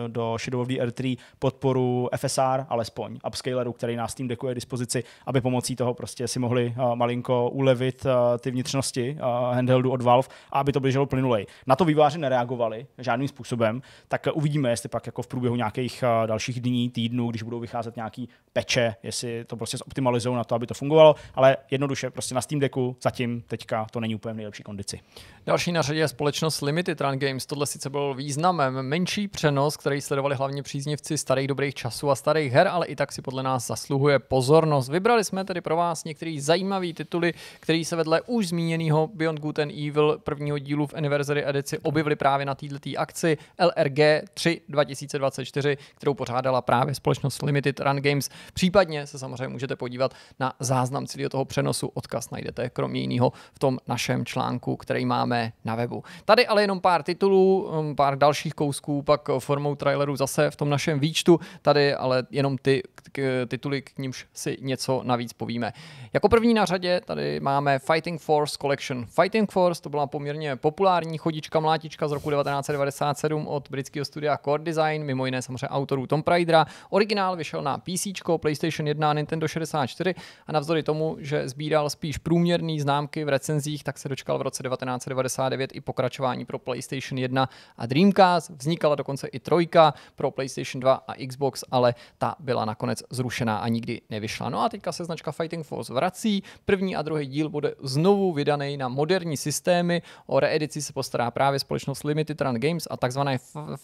do Shadow of the Earth 3 podporu FSR, alespoň upscaleru, který na Steam Decku je dispozici, aby pomocí toho prostě si mohli uh, malinko ulevit uh, ty vnitřnosti uh, handheldu od Valve a aby to běželo plynulej. Na to výváři nereagovali žádným způsobem, tak uvidíme, jestli pak jako v průběhu nějakých uh, dalších dní, týdnů, když budou vycházet nějaký peče, jestli to prostě zoptimalizují na to, aby to fungovalo, ale jednoduše prostě na Steam Decku zatím teďka to není úplně v nejlepší kondici. Další na řadě je společnost Limited Run Games. Tohle sice byl významem menší přenos, který sledovali hlavně příznivci starých dobrých časů a starých her, ale i tak si podle nás zasluhuje pozornost. Vybrali jsme tedy pro vás některé zajímavé tituly, které se vedle už zmíněného Beyond Good and Evil prvního dílu v Anniversary edici objevily právě na této akci LRG 3 2024, kterou pořádala právě společnost Limited Run Games. Případně se samozřejmě můžete podívat na záznam celého toho přenosu. Odkaz najdete kromě jiného v tom našem článku, který máme na webu. Tady ale jenom pár titulů, um, pár dalších kousků, pak formou traileru zase v tom našem výčtu. Tady ale jenom ty k, tituly, k nímž si něco navíc povíme. Jako první na řadě tady máme Fighting Force Collection. Fighting Force to byla poměrně populární chodička mlátička z roku 1997 od britského studia Core Design, mimo jiné samozřejmě autorů Tomb Raidera. Originál vyšel na PC, PlayStation 1 a Nintendo 64 a navzdory tomu, že sbíral spíš průměrné známky v recenzích, tak se dočkal v roce 1999 i pokračování pro PlayStation 1 a Dreamcast. Vznikala dokonce i trojka pro PlayStation 2 a Xbox, ale ta byla nakonec zrušená a nikdy nevyšla. No a teďka se značka Fighting Force vrací. První a druhý díl bude znovu vydaný na moderní systémy. O reedici se postará právě společnost Limited Run Games a takzvané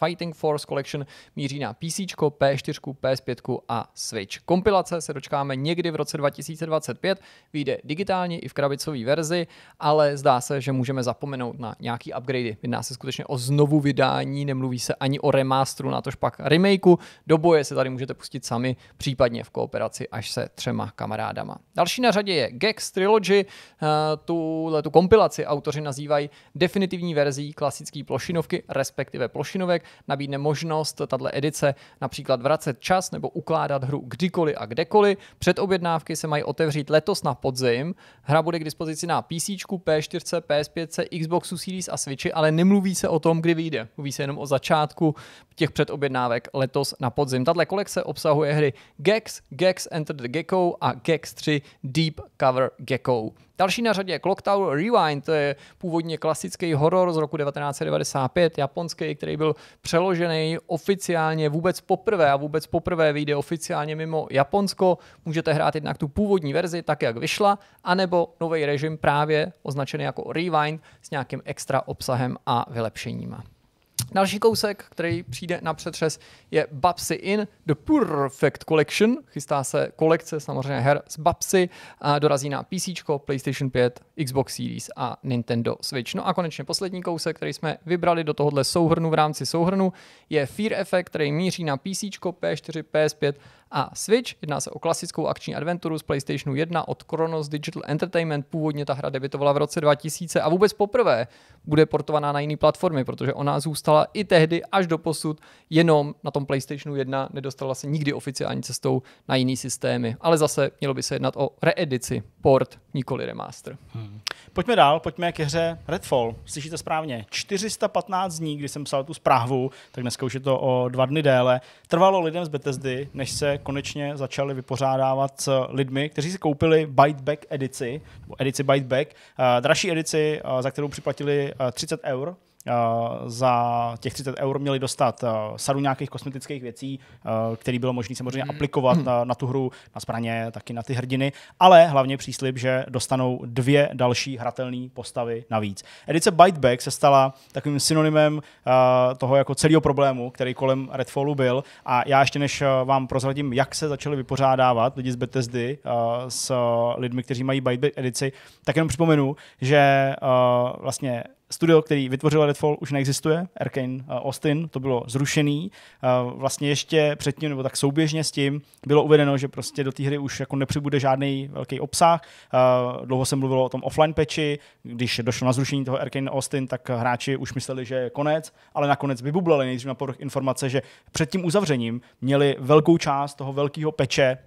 Fighting Force Collection míří na PC, P4, jako PS5 a Switch. Kompilace se dočkáme někdy v roce 2025, vyjde digitálně i v krabicové verzi, ale zdá se, že můžeme zapomenout na nějaký upgradey. Jedná se skutečně o znovu vydání, nemluví se ani o remástru, na tož pak remakeu. Do boje se tady můžete pustit sami, případně v kooperaci až se třema kamarádama. Další na řadě je Gex Trilogy. Eh, tuhle tu kompilaci autoři nazývají definitivní verzí klasické plošinovky, respektive plošinovek. Nabídne možnost tato edice například vracet čas nebo ukládat hru kdykoliv a kdekoliv. Předobjednávky se mají otevřít letos na podzim. Hra bude k dispozici na PC, P4, PS5, Xboxu Series a Switchi, ale nemluví se o tom, kdy vyjde. Mluví se jenom o začátku těch předobjednávek letos na podzim. Tato kolekce obsahuje hry Gex, Gex Enter the Gecko a Gex 3 Deep Cover Gecko. Další na řadě je Clock Tower Rewind, to je původně klasický horor z roku 1995, japonský, který byl přeložený oficiálně vůbec poprvé a vůbec poprvé vyjde oficiálně mimo Japonsko. Můžete hrát jednak tu původní verzi, tak jak vyšla, anebo nový režim právě označený jako Rewind s nějakým extra obsahem a vylepšeníma. Další kousek, který přijde na přetřes, je Babsy in The Perfect Collection. Chystá se kolekce samozřejmě her z Babsy a dorazí na PC, PlayStation 5, Xbox Series a Nintendo Switch. No a konečně poslední kousek, který jsme vybrali do tohohle souhrnu v rámci souhrnu, je Fear Effect, který míří na PC, PS4, PS5 a Switch, jedná se o klasickou akční adventuru z PlayStationu 1 od Kronos Digital Entertainment. Původně ta hra debitovala v roce 2000 a vůbec poprvé bude portovaná na jiné platformy, protože ona zůstala i tehdy až do posud jenom na tom PlayStationu 1, nedostala se nikdy oficiální cestou na jiný systémy. Ale zase mělo by se jednat o reedici, port, nikoli remaster. Hmm. Pojďme dál, pojďme ke hře Redfall. Slyšíte správně, 415 dní, kdy jsem psal tu zprávu, tak dneska už je to o dva dny déle, trvalo lidem z Bethesdy, než se konečně začali vypořádávat s lidmi, kteří si koupili Biteback edici, nebo edici Biteback, eh, dražší edici, eh, za kterou připlatili 30 eh, eur Eh, za těch 30 eur měli dostat eh, sadu nějakých kosmetických věcí, eh, které bylo možné samozřejmě mm-hmm. aplikovat na, na tu hru, na zbraně, taky na ty hrdiny, ale hlavně příslip, že dostanou dvě další hratelné postavy navíc. Edice Biteback se stala takovým synonymem toho jako celého problému, který kolem Redfallu byl a já ještě než vám prozradím, jak se začaly vypořádávat lidi z Bethesdy s lidmi, kteří mají Biteback edici, tak jenom připomenu, že vlastně studio, který vytvořil Redfall, už neexistuje, Arkane eh, Austin, to bylo zrušený. Eh, vlastně ještě předtím, nebo tak souběžně s tím, bylo uvedeno, že prostě do té hry už jako nepřibude žádný velký obsah. Eh, dlouho se mluvilo o tom offline patchi, když došlo na zrušení toho Arkane Austin, tak hráči už mysleli, že je konec, ale nakonec vybublali nejdřív na povrch informace, že před tím uzavřením měli velkou část toho velkého peče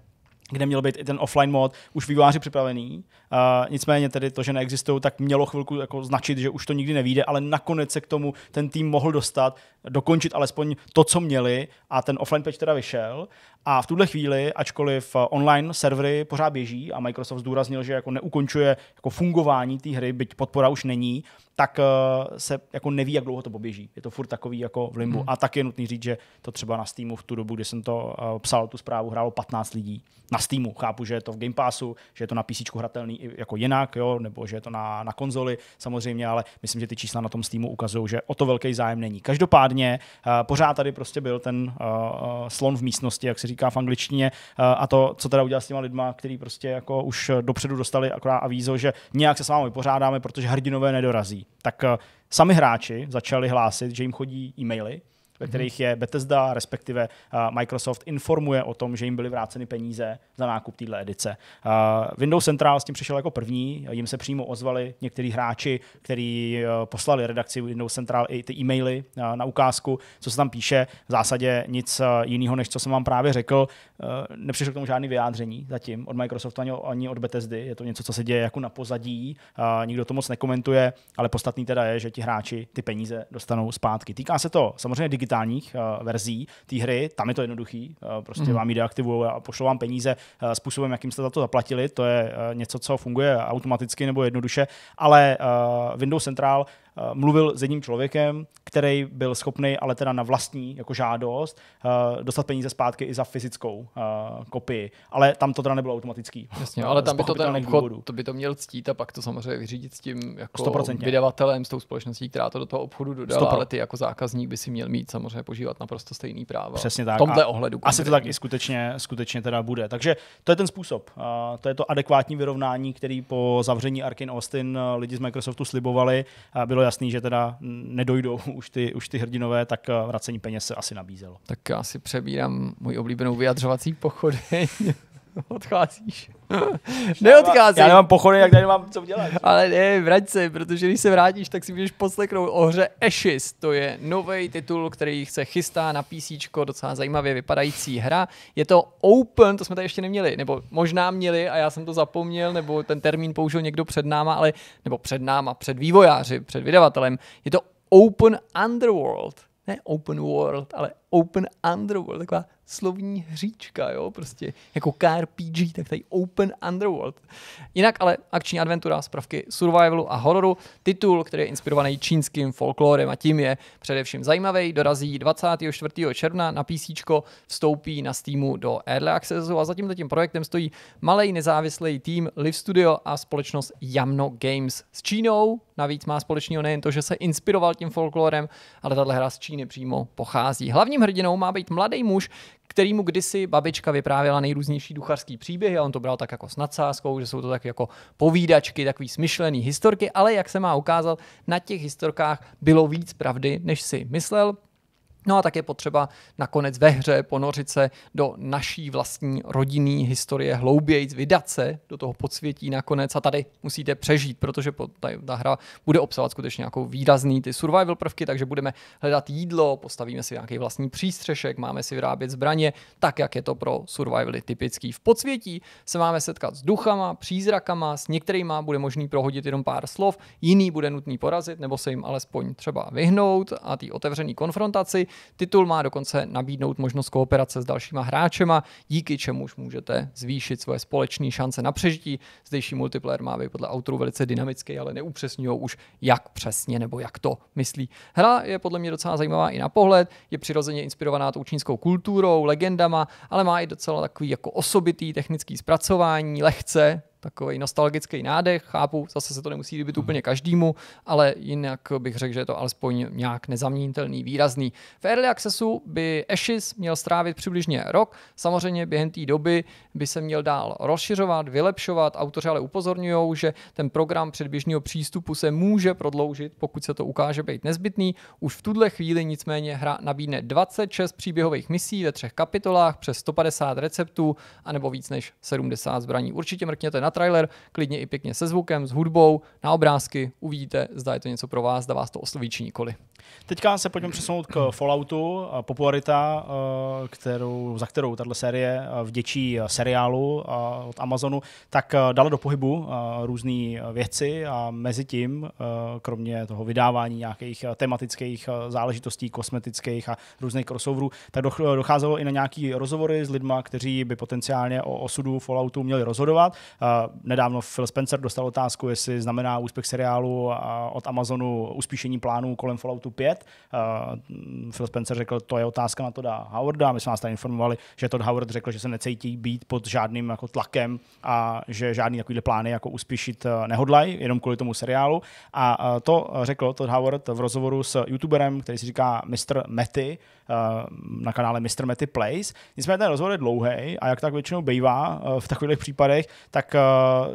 kde měl být i ten offline mod, už výváři připravený Uh, nicméně tedy to, že neexistují, tak mělo chvilku jako značit, že už to nikdy nevíde, ale nakonec se k tomu ten tým mohl dostat, dokončit alespoň to, co měli a ten offline patch teda vyšel. A v tuhle chvíli, ačkoliv eh, online servery pořád běží a Microsoft zdůraznil, že jako neukončuje jako fungování té hry, byť podpora už není, tak uh, se jako neví, jak dlouho to poběží. Je to furt takový jako v limbu. Hmm. A tak je nutný říct, že to třeba na Steamu v tu dobu, kdy jsem to uh, psal, tu zprávu, hrálo 15 lidí. Na Steamu. Chápu, že je to v Game Passu, že je to na PC hratelný jako jinak, jo, nebo že je to na, na konzoli samozřejmě, ale myslím, že ty čísla na tom Steamu ukazují, že o to velký zájem není. Každopádně eh, pořád tady prostě byl ten eh, eh, slon v místnosti, jak se říká v angličtině, a to, co teda udělal s těma lidma, který prostě jako už dopředu dostali akorát avízo, že nějak se s vámi pořádáme, protože hrdinové nedorazí. Tak sami hráči začali hlásit, že jim chodí e-maily, ve kterých je Bethesda, respektive Microsoft, informuje o tom, že jim byly vráceny peníze za nákup této edice. Windows Central s tím přišel jako první, jim se přímo ozvali někteří hráči, kteří e, poslali redakci Windows Central i ty e-maily na ukázku, co se tam píše. V zásadě nic e, jiného, než co jsem vám právě řekl. E, nepřišlo k tomu žádné vyjádření zatím od Microsoftu ani od Bethesdy. Je to něco, co se děje jako na pozadí, nikdo to moc nekomentuje, ale podstatný teda je, že ti hráči ty peníze dostanou zpátky. Týká se to samozřejmě digitálních eh, verzí té hry. Tam je to jednoduchý, eh, prostě mm. vám ji deaktivují a pošlou vám peníze eh, způsobem, jakým jste za to zaplatili. To je něco, co funguje automaticky nebo jednoduše, ale Windows Central Eh, mluvil s jedním člověkem, který byl schopný, ale teda na vlastní jako žádost, eh, dostat peníze zpátky i za fyzickou eh, kopii. Ale tam to teda nebylo automatický. Jasně, ale tam by to ten obchod, to by to měl ctít a pak to samozřejmě vyřídit s tím jako 100%. vydavatelem, s tou společností, která to do toho obchodu dodala, 100%. ale ty jako zákazník by si měl mít samozřejmě požívat naprosto stejný práva. Přesně tak. V tomhle a ohledu. Konkrétně. Asi to tak i skutečně, skutečně teda bude. Takže to je ten způsob. To je to adekvátní vyrovnání, který po zavření Arkin Austin lidi z Microsoftu slibovali. Bylo jasný, že teda nedojdou [LAUGHS] už ty, už ty hrdinové, tak eh, vracení peněz se asi nabízelo. Tak já si přebírám můj oblíbenou vyjadřovací pochodeň. [LAUGHS] [LAUGHS] Odcházíš. [LAUGHS] Neodcházíš. Já nemám pochody, jak tady mám co dělat. Ale ne, vrať se, protože když se vrátíš, tak si můžeš posleknout o hře Ashes. To je nový titul, který se chystá na PC, docela zajímavě vypadající hra. Je to open, to jsme tady ještě neměli, nebo možná měli a já jsem to zapomněl, nebo ten termín použil někdo před náma, ale, nebo před náma, před vývojáři, před vydavatelem. Je to Open Underworld. Ne Open World, ale Open Underworld, taková slovní hříčka, jo, prostě jako KRPG, tak tady Open Underworld. Jinak ale akční adventura z prvky survivalu a hororu, titul, který je inspirovaný čínským folklorem a tím je především zajímavý, dorazí 24. června na PC, vstoupí na Steamu do Early Accessu a zatím za tím projektem stojí malý nezávislý tým Live Studio a společnost Yamno Games s Čínou. Navíc má společného nejen to, že se inspiroval tím folklorem, ale tahle hra z Číny přímo pochází. Hlavním hrdinou má být mladý muž, kterýmu kdysi babička vyprávěla nejrůznější ducharský příběhy a on to bral tak jako s nadsázkou, že jsou to tak jako povídačky, takový smyšlený historky, ale jak se má ukázat, na těch historkách bylo víc pravdy, než si myslel. No a tak je potřeba nakonec ve hře ponořit se do naší vlastní rodinné historie hlouběji, vydat se do toho podsvětí nakonec a tady musíte přežít, protože ta hra bude obsahovat skutečně nějakou výrazný ty survival prvky, takže budeme hledat jídlo, postavíme si nějaký vlastní přístřešek, máme si vyrábět zbraně, tak jak je to pro survivaly typický. V podsvětí se máme setkat s duchama, přízrakama, s některýma bude možný prohodit jenom pár slov, jiný bude nutný porazit nebo se jim alespoň třeba vyhnout a ty otevřený konfrontaci Titul má dokonce nabídnout možnost kooperace s dalšíma hráčema, díky čemuž můžete zvýšit svoje společné šance na přežití. Zdejší multiplayer má být podle autorů velice dynamický, ale neupřesňují už, jak přesně nebo jak to myslí. Hra je podle mě docela zajímavá i na pohled, je přirozeně inspirovaná tou čínskou kulturou, legendama, ale má i docela takový jako osobitý technický zpracování, lehce, takový nostalgický nádech, chápu, zase se to nemusí líbit mhm. úplně každému, ale jinak bych řekl, že je to alespoň nějak nezaměnitelný, výrazný. V Early Accessu by Ashes měl strávit přibližně rok, samozřejmě během té doby by se měl dál rozšiřovat, vylepšovat, autoři ale upozorňují, že ten program předběžného přístupu se může prodloužit, pokud se to ukáže být nezbytný. Už v tuhle chvíli nicméně hra nabídne 26 příběhových misí ve třech kapitolách, přes 150 receptů, a nebo víc než 70 zbraní. Určitě mrkněte na trailer, klidně i pěkně se zvukem, s hudbou, na obrázky, uvidíte, zda je to něco pro vás, zda vás to osloví či nikoli. Teďka se pojďme přesunout k Falloutu, popularita, kterou, za kterou tato série vděčí seriálu od Amazonu, tak dala do pohybu různé věci a mezi tím, kromě toho vydávání nějakých tematických záležitostí, kosmetických a různých crossoverů, tak docházelo i na nějaké rozhovory s lidmi, kteří by potenciálně o osudu Falloutu měli rozhodovat. Nedávno Phil Spencer dostal otázku, jestli znamená úspěch seriálu od Amazonu uspíšení plánů kolem Falloutu 5. Eh, Phil Spencer řekl, to je otázka na Toda Howarda. My jsme nás tady informovali, že Todd Howard řekl, že se necítí být pod žádným jako tlakem a že žádný takovýhle plány jako uspíšit eh, nehodlají, jenom kvůli tomu seriálu. A eh, to řekl Todd Howard v rozhovoru s youtuberem, který si říká Mr. Matty, Eh, na kanále Mr. Mety Plays. Nicméně ten rozhovor je dlouhý a jak tak většinou bývá eh, v takových případech, tak eh,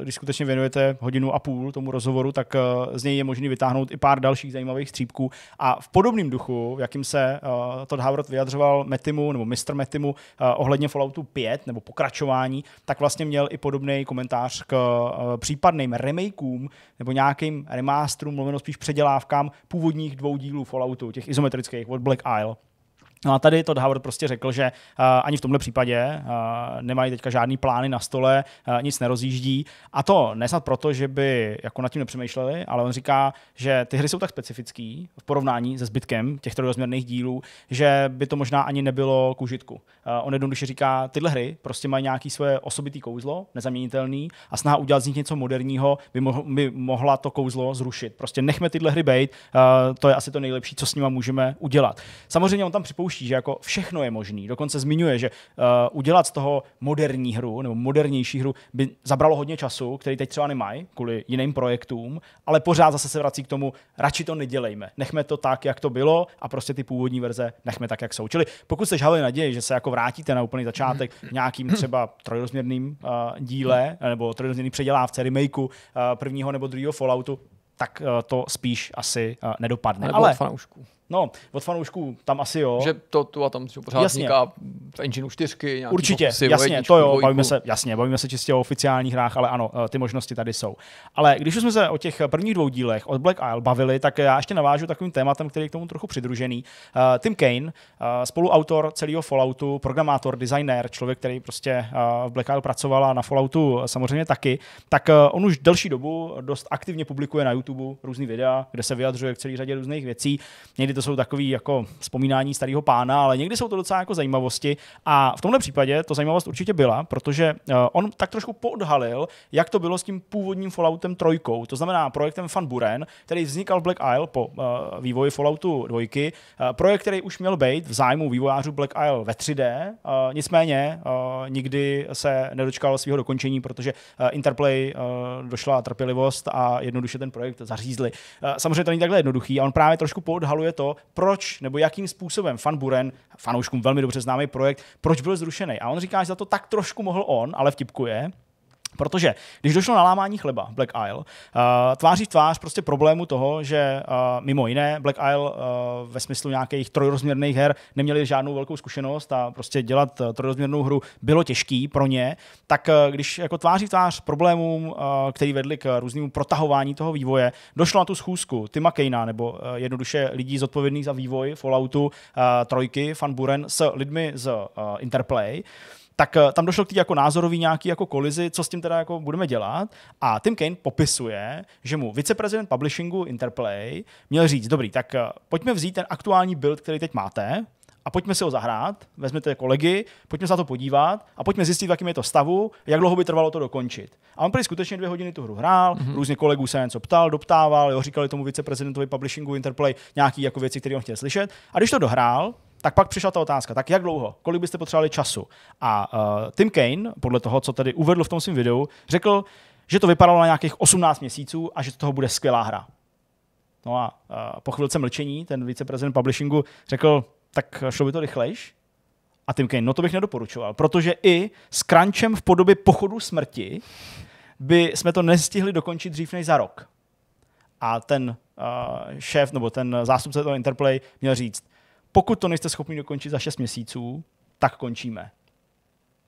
když skutečně věnujete hodinu a půl tomu rozhovoru, tak z něj je možné vytáhnout i pár dalších zajímavých střípků. A v podobném duchu, v jakým se Todd Howard vyjadřoval Metimu nebo Mr. Metimu ohledně Falloutu 5 nebo pokračování, tak vlastně měl i podobný komentář k případným remakeům nebo nějakým remasterům, mluveno spíš předělávkám původních dvou dílů Falloutu, těch izometrických od Black Isle. No a tady to Howard prostě řekl, že uh, ani v tomhle případě uh, nemají teďka žádný plány na stole, uh, nic nerozjíždí. A to nesad proto, že by jako nad tím nepřemýšleli, ale on říká, že ty hry jsou tak specifický v porovnání se zbytkem těch trojrozměrných dílů, že by to možná ani nebylo k užitku. Uh, on jednoduše říká, tyhle hry prostě mají nějaký svoje osobitý kouzlo, nezaměnitelný a snaha udělat z nich něco moderního by, mo- by mohla to kouzlo zrušit. Prostě nechme tyhle hry být, uh, to je asi to nejlepší, co s nimi můžeme udělat. Samozřejmě on tam připouští připouští, že jako všechno je možné. Dokonce zmiňuje, že uh, udělat z toho moderní hru nebo modernější hru by zabralo hodně času, který teď třeba nemají kvůli jiným projektům, ale pořád zase se vrací k tomu, radši to nedělejme. Nechme to tak, jak to bylo a prostě ty původní verze nechme tak, jak jsou. Čili pokud jste žali naději, že se jako vrátíte na úplný začátek nějakým třeba trojrozměrným uh, díle nebo trojrozměrný předělávce, remakeu uh, prvního nebo druhého Falloutu, tak uh, to spíš asi uh, nedopadne. Nebo Ale fanoušků. No, od fanoušků tam asi jo. Že to tu a tam pořád jasně. vzniká v engineu 4. Určitě, pokusy, jasně, jedničku, to jo, bavíme se, jasně, bavíme se čistě o oficiálních hrách, ale ano, eh, ty možnosti tady jsou. Ale když už jsme se o těch prvních dvou dílech od Black Isle bavili, tak já ještě navážu takovým tématem, který je k tomu trochu přidružený. Uh, Tim Kane, uh, eh, spoluautor celého Falloutu, programátor, designer, člověk, který prostě uh, v Black Isle pracoval a na Falloutu samozřejmě taky, tak on už delší dobu dost aktivně publikuje na YouTube různé videa, kde se vyjadřuje k celé řadě různých věcí. Někdy to to jsou takové jako vzpomínání starého pána, ale někdy jsou to docela jako zajímavosti. A v tomhle případě to zajímavost určitě byla, protože eh, on tak trošku podhalil, jak to bylo s tím původním Falloutem trojkou, to znamená projektem Van Buren, který vznikal v Black Isle po eh, vývoji Falloutu 2, eh, projekt, který už měl být v zájmu vývojářů Black Isle ve 3D, nicméně nikdy se nedočkal svého dokončení, protože Interplay došla trpělivost a jednoduše ten projekt zařízli. Samozřejmě to není takhle jednoduchý a on právě trošku podhaluje to, proč nebo jakým způsobem Fan Buren, fanouškům velmi dobře známý projekt, proč byl zrušený. A on říká, že za to tak trošku mohl on, ale vtipkuje, Protože když došlo na lámání chleba Black Isle, uh, tváří v tvář prostě problému toho, že uh, mimo jiné Black Isle uh, ve smyslu nějakých trojrozměrných her neměli žádnou velkou zkušenost a prostě dělat uh, trojrozměrnou hru bylo těžký pro ně, tak uh, když jako tváří v tvář problémům, uh, který vedli k různému protahování toho vývoje, došlo na tu schůzku Tima Kejna nebo uh, jednoduše lidí zodpovědných za vývoj Falloutu uh, trojky, Fan Buren s lidmi z uh, Interplay, tak eh, tam došlo k té jako názorový nějaký jako kolizi, co s tím teda jako budeme dělat. A Tim Kane popisuje, že mu viceprezident publishingu Interplay měl říct, dobrý, tak eh, pojďme vzít ten aktuální build, který teď máte, a pojďme si ho zahrát, vezměte kolegy, pojďme se na to podívat a pojďme zjistit, v jakém je to stavu, jak dlouho by trvalo to dokončit. A on prý skutečně dvě hodiny tu hru hrál, mm-hmm. různě kolegů se něco ptal, doptával, jo, říkali tomu viceprezidentovi publishingu Interplay nějaké jako věci, které on chtěl slyšet. A když to dohrál, tak pak přišla ta otázka, tak jak dlouho, kolik byste potřebovali času? A uh, Tim Kane, podle toho, co tady uvedl v tom svém videu, řekl, že to vypadalo na nějakých 18 měsíců a že toho bude skvělá hra. No a uh, po chvilce mlčení ten viceprezident publishingu řekl, tak eh, šlo by to rychlejš? A Tim Kane, no to bych nedoporučoval, protože i s crunchem v podobě pochodu smrti by jsme to nestihli dokončit dřív než za rok. A ten uh, šéf, nebo ten zástupce toho Interplay měl říct, pokud to nejste schopni dokončit za 6 měsíců, tak končíme.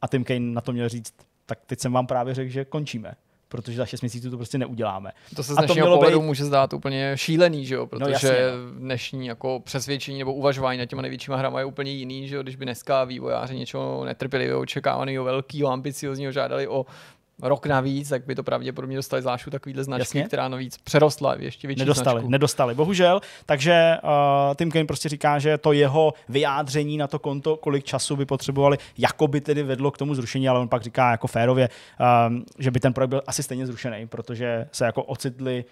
A Tim Kane na to měl říct, tak teď jsem vám právě řekl, že končíme protože za 6 měsíců to prostě neuděláme. To se z dnešního pohledu být... může zdát úplně šílený, že jo? No, protože no, jasně, no. dnešní jako přesvědčení nebo uvažování na těma největšíma hrama je úplně jiný, že jo? když by dneska vývojáři něčeho netrpělivého, očekávaného, velkého, ambiciozního žádali o rok navíc, tak by to pravděpodobně dostali zvlášť takovýhle značky, Jasně? která navíc přerostla ještě větší nedostali, značku. Nedostali, bohužel. Takže uh, Tim Kane prostě říká, že to jeho vyjádření na to konto, kolik času by potřebovali, jako by tedy vedlo k tomu zrušení, ale on pak říká jako férově, um, že by ten projekt byl asi stejně zrušený, protože se jako ocitli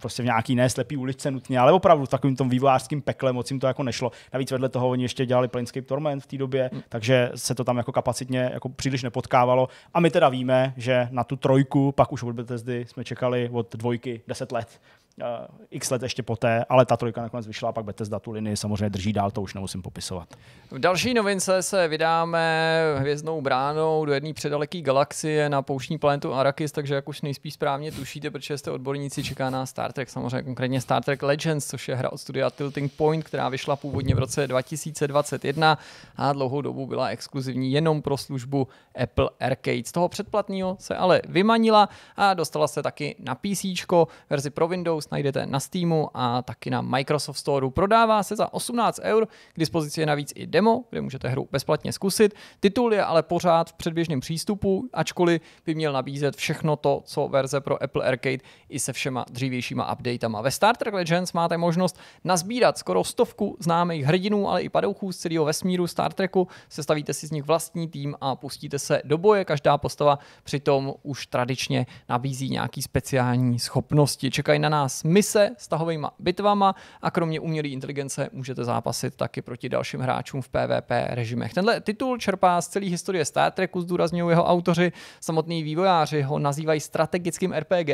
prostě v nějaký ne slepý uličce nutně, ale opravdu v takovým tom vývojářským peklem moc jim to jako nešlo. Navíc vedle toho oni ještě dělali Planescape Torment v té době, mm. takže se to tam jako kapacitně jako příliš nepotkávalo. A my teda víme, že na tu trojku pak už od Bethesdy jsme čekali od dvojky 10 let. Eh, x let ještě poté, ale ta trojka nakonec vyšla a pak Bethesda tu linii samozřejmě drží dál, to už nemusím popisovat. V další novince se vydáme hvězdnou bránou do jedné předaleké galaxie na pouštní planetu Arrakis, takže jak už nejspíš správně tušíte, protože jste odborníci, čeká na Star Trek, samozřejmě konkrétně Star Trek Legends, což je hra od studia Tilting Point, která vyšla původně v roce 2021 a dlouhou dobu byla exkluzivní jenom pro službu Apple Arcade. Z toho předplatného se ale vymanila a dostala se taky na PC, verzi pro Windows, najdete na Steamu a taky na Microsoft Storeu. Prodává se za 18 eur, k dispozici je navíc i demo, kde můžete hru bezplatně zkusit. Titul je ale pořád v předběžném přístupu, ačkoliv by měl nabízet všechno to, co verze pro Apple Arcade i se všema dřívějšíma updatama. Ve Star Trek Legends máte možnost nazbírat skoro stovku známých hrdinů, ale i padouchů z celého vesmíru Star Treku, sestavíte si z nich vlastní tým a pustíte se do boje. Každá postava přitom už tradičně nabízí nějaký speciální schopnosti. Čekají na nás s mise, s tahovými bitvama a kromě umělé inteligence můžete zápasit taky proti dalším hráčům v PvP režimech. Tenhle titul čerpá z celé historie Star Treku, zdůrazňují jeho autoři, samotní vývojáři ho nazývají strategickým RPG,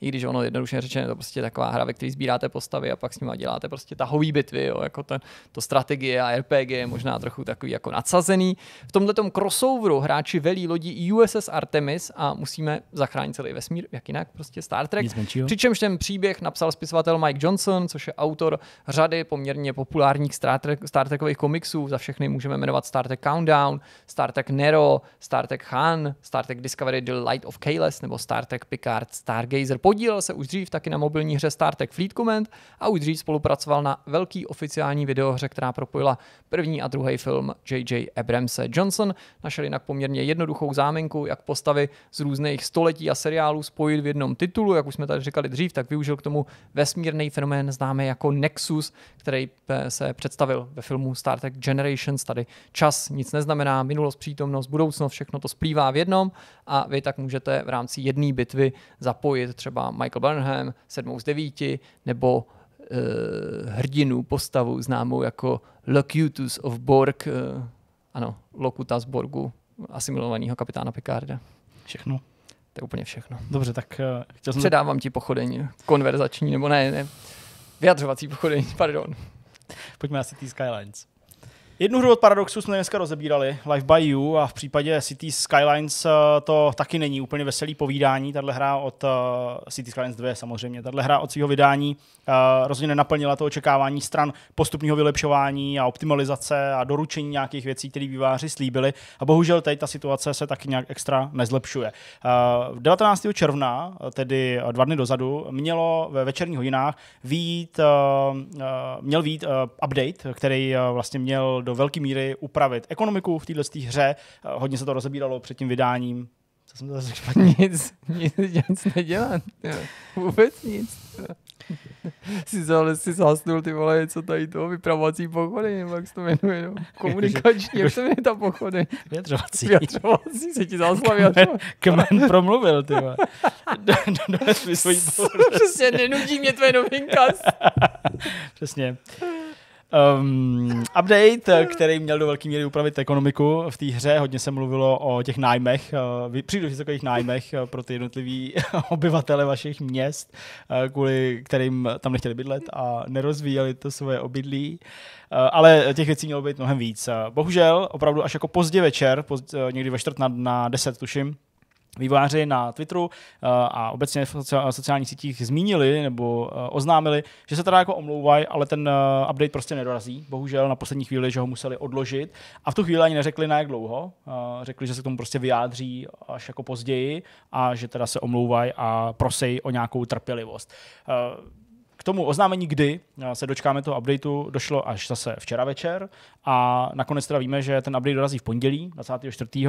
i když ono jednoduše řečeno je to prostě taková hra, ve které sbíráte postavy a pak s nimi děláte prostě tahové bitvy, jo, jako ten, to strategie a RPG je možná trochu takový jako nadsazený. V tomto crossoveru hráči velí lodí USS Artemis a musíme zachránit celý vesmír, jak jinak, prostě Star Trek. Přičemž ten příběh příběh napsal spisovatel Mike Johnson, což je autor řady poměrně populárních Star, Trek, Star Trekových komiksů. Za všechny můžeme jmenovat Star Trek Countdown, Star Trek Nero, Star Trek Han, Star Trek Discovery The Light of Kales nebo Star Trek Picard Stargazer. Podílel se už dřív taky na mobilní hře Star Trek Fleet Command a už dřív spolupracoval na velký oficiální videohře, která propojila první a druhý film J.J. Abramse. Johnson našel jinak poměrně jednoduchou záminku, jak postavy z různých století a seriálů spojit v jednom titulu, jak už jsme tady říkali dřív, tak využil k tomu vesmírný fenomén známe jako Nexus, který eh, se představil ve filmu Star Trek Generations. Tady čas nic neznamená, minulost, přítomnost, budoucnost, všechno to splývá v jednom a vy tak můžete v rámci jedné bitvy zapojit třeba Michael Burnham, sedmou z devíti, nebo uh, hrdinu, postavu známou jako Locutus of Borg, uh, ano, Locutus Borgu, asimilovaného kapitána Picarda. Všechno. To je úplně všechno. Dobře, tak uh, chtěl jsem... Předávám ti pochodeň konverzační, nebo ne, ne, vyjadřovací pochodeň, [LAUGHS] pardon. Pojďme asi té Skylines. Jednu hru od Paradoxu jsme dneska rozebírali, Life by You, a v případě City Skylines eh, to taky není úplně veselý povídání. Tahle hra od uh, City Skylines 2 samozřejmě, tahle hra od svého vydání uh, rozhodně nenaplnila to očekávání stran postupného vylepšování a optimalizace a doručení nějakých věcí, které výváři slíbili. A bohužel teď ta situace se taky nějak extra nezlepšuje. Uh, 19. června, tedy dva dny dozadu, mělo ve večerních hodinách výjít, uh, uh, měl výjít uh, update, který uh, vlastně měl do velké míry upravit ekonomiku v této hře. Hodně se to rozebíralo před tím vydáním. Co jsem to řekl? Nic, nic, nic nedělat. Vůbec nic. si zase si zásnul ty vole, co tady to, vypravovací pochody, nebo jak se to jmenuje, no? komunikační, jak se jmenuje ta pochody? Vyjadřovací. Vyjadřovací, se ti zásla vyjadřovací. Kmen promluvil, ty vole. do, do, do, Přesně, nenudí mě tvoje novinka. Přesně. Um, update, eh, který měl do velké míry upravit ekonomiku v té hře. Hodně se mluvilo o těch nájmech, eh, příliš vysokých nájmech eh, pro ty jednotlivý [LAUGHS] obyvatele vašich měst, kvůli kterým tam nechtěli bydlet a nerozvíjeli to svoje obydlí. ale těch věcí mělo být mnohem víc. bohužel, opravdu až jako pozdě večer, pozdě, někdy ve čtvrt na, na deset, tuším, vývojáři na Twitteru eh, a obecně v sociálních sítích zmínili nebo eh, oznámili, že se teda jako omlouvají, ale ten eh, update prostě nedorazí. Bohužel na poslední chvíli, že ho museli odložit. A v tu chvíli ani neřekli na jak dlouho. Řekli, že se k tomu prostě vyjádří až jako později a že teda se omlouvají a prosej o nějakou trpělivost tomu oznámení, kdy eh, se dočkáme toho updateu, došlo až zase včera večer a nakonec teda víme, že ten update dorazí v pondělí 24. Eh,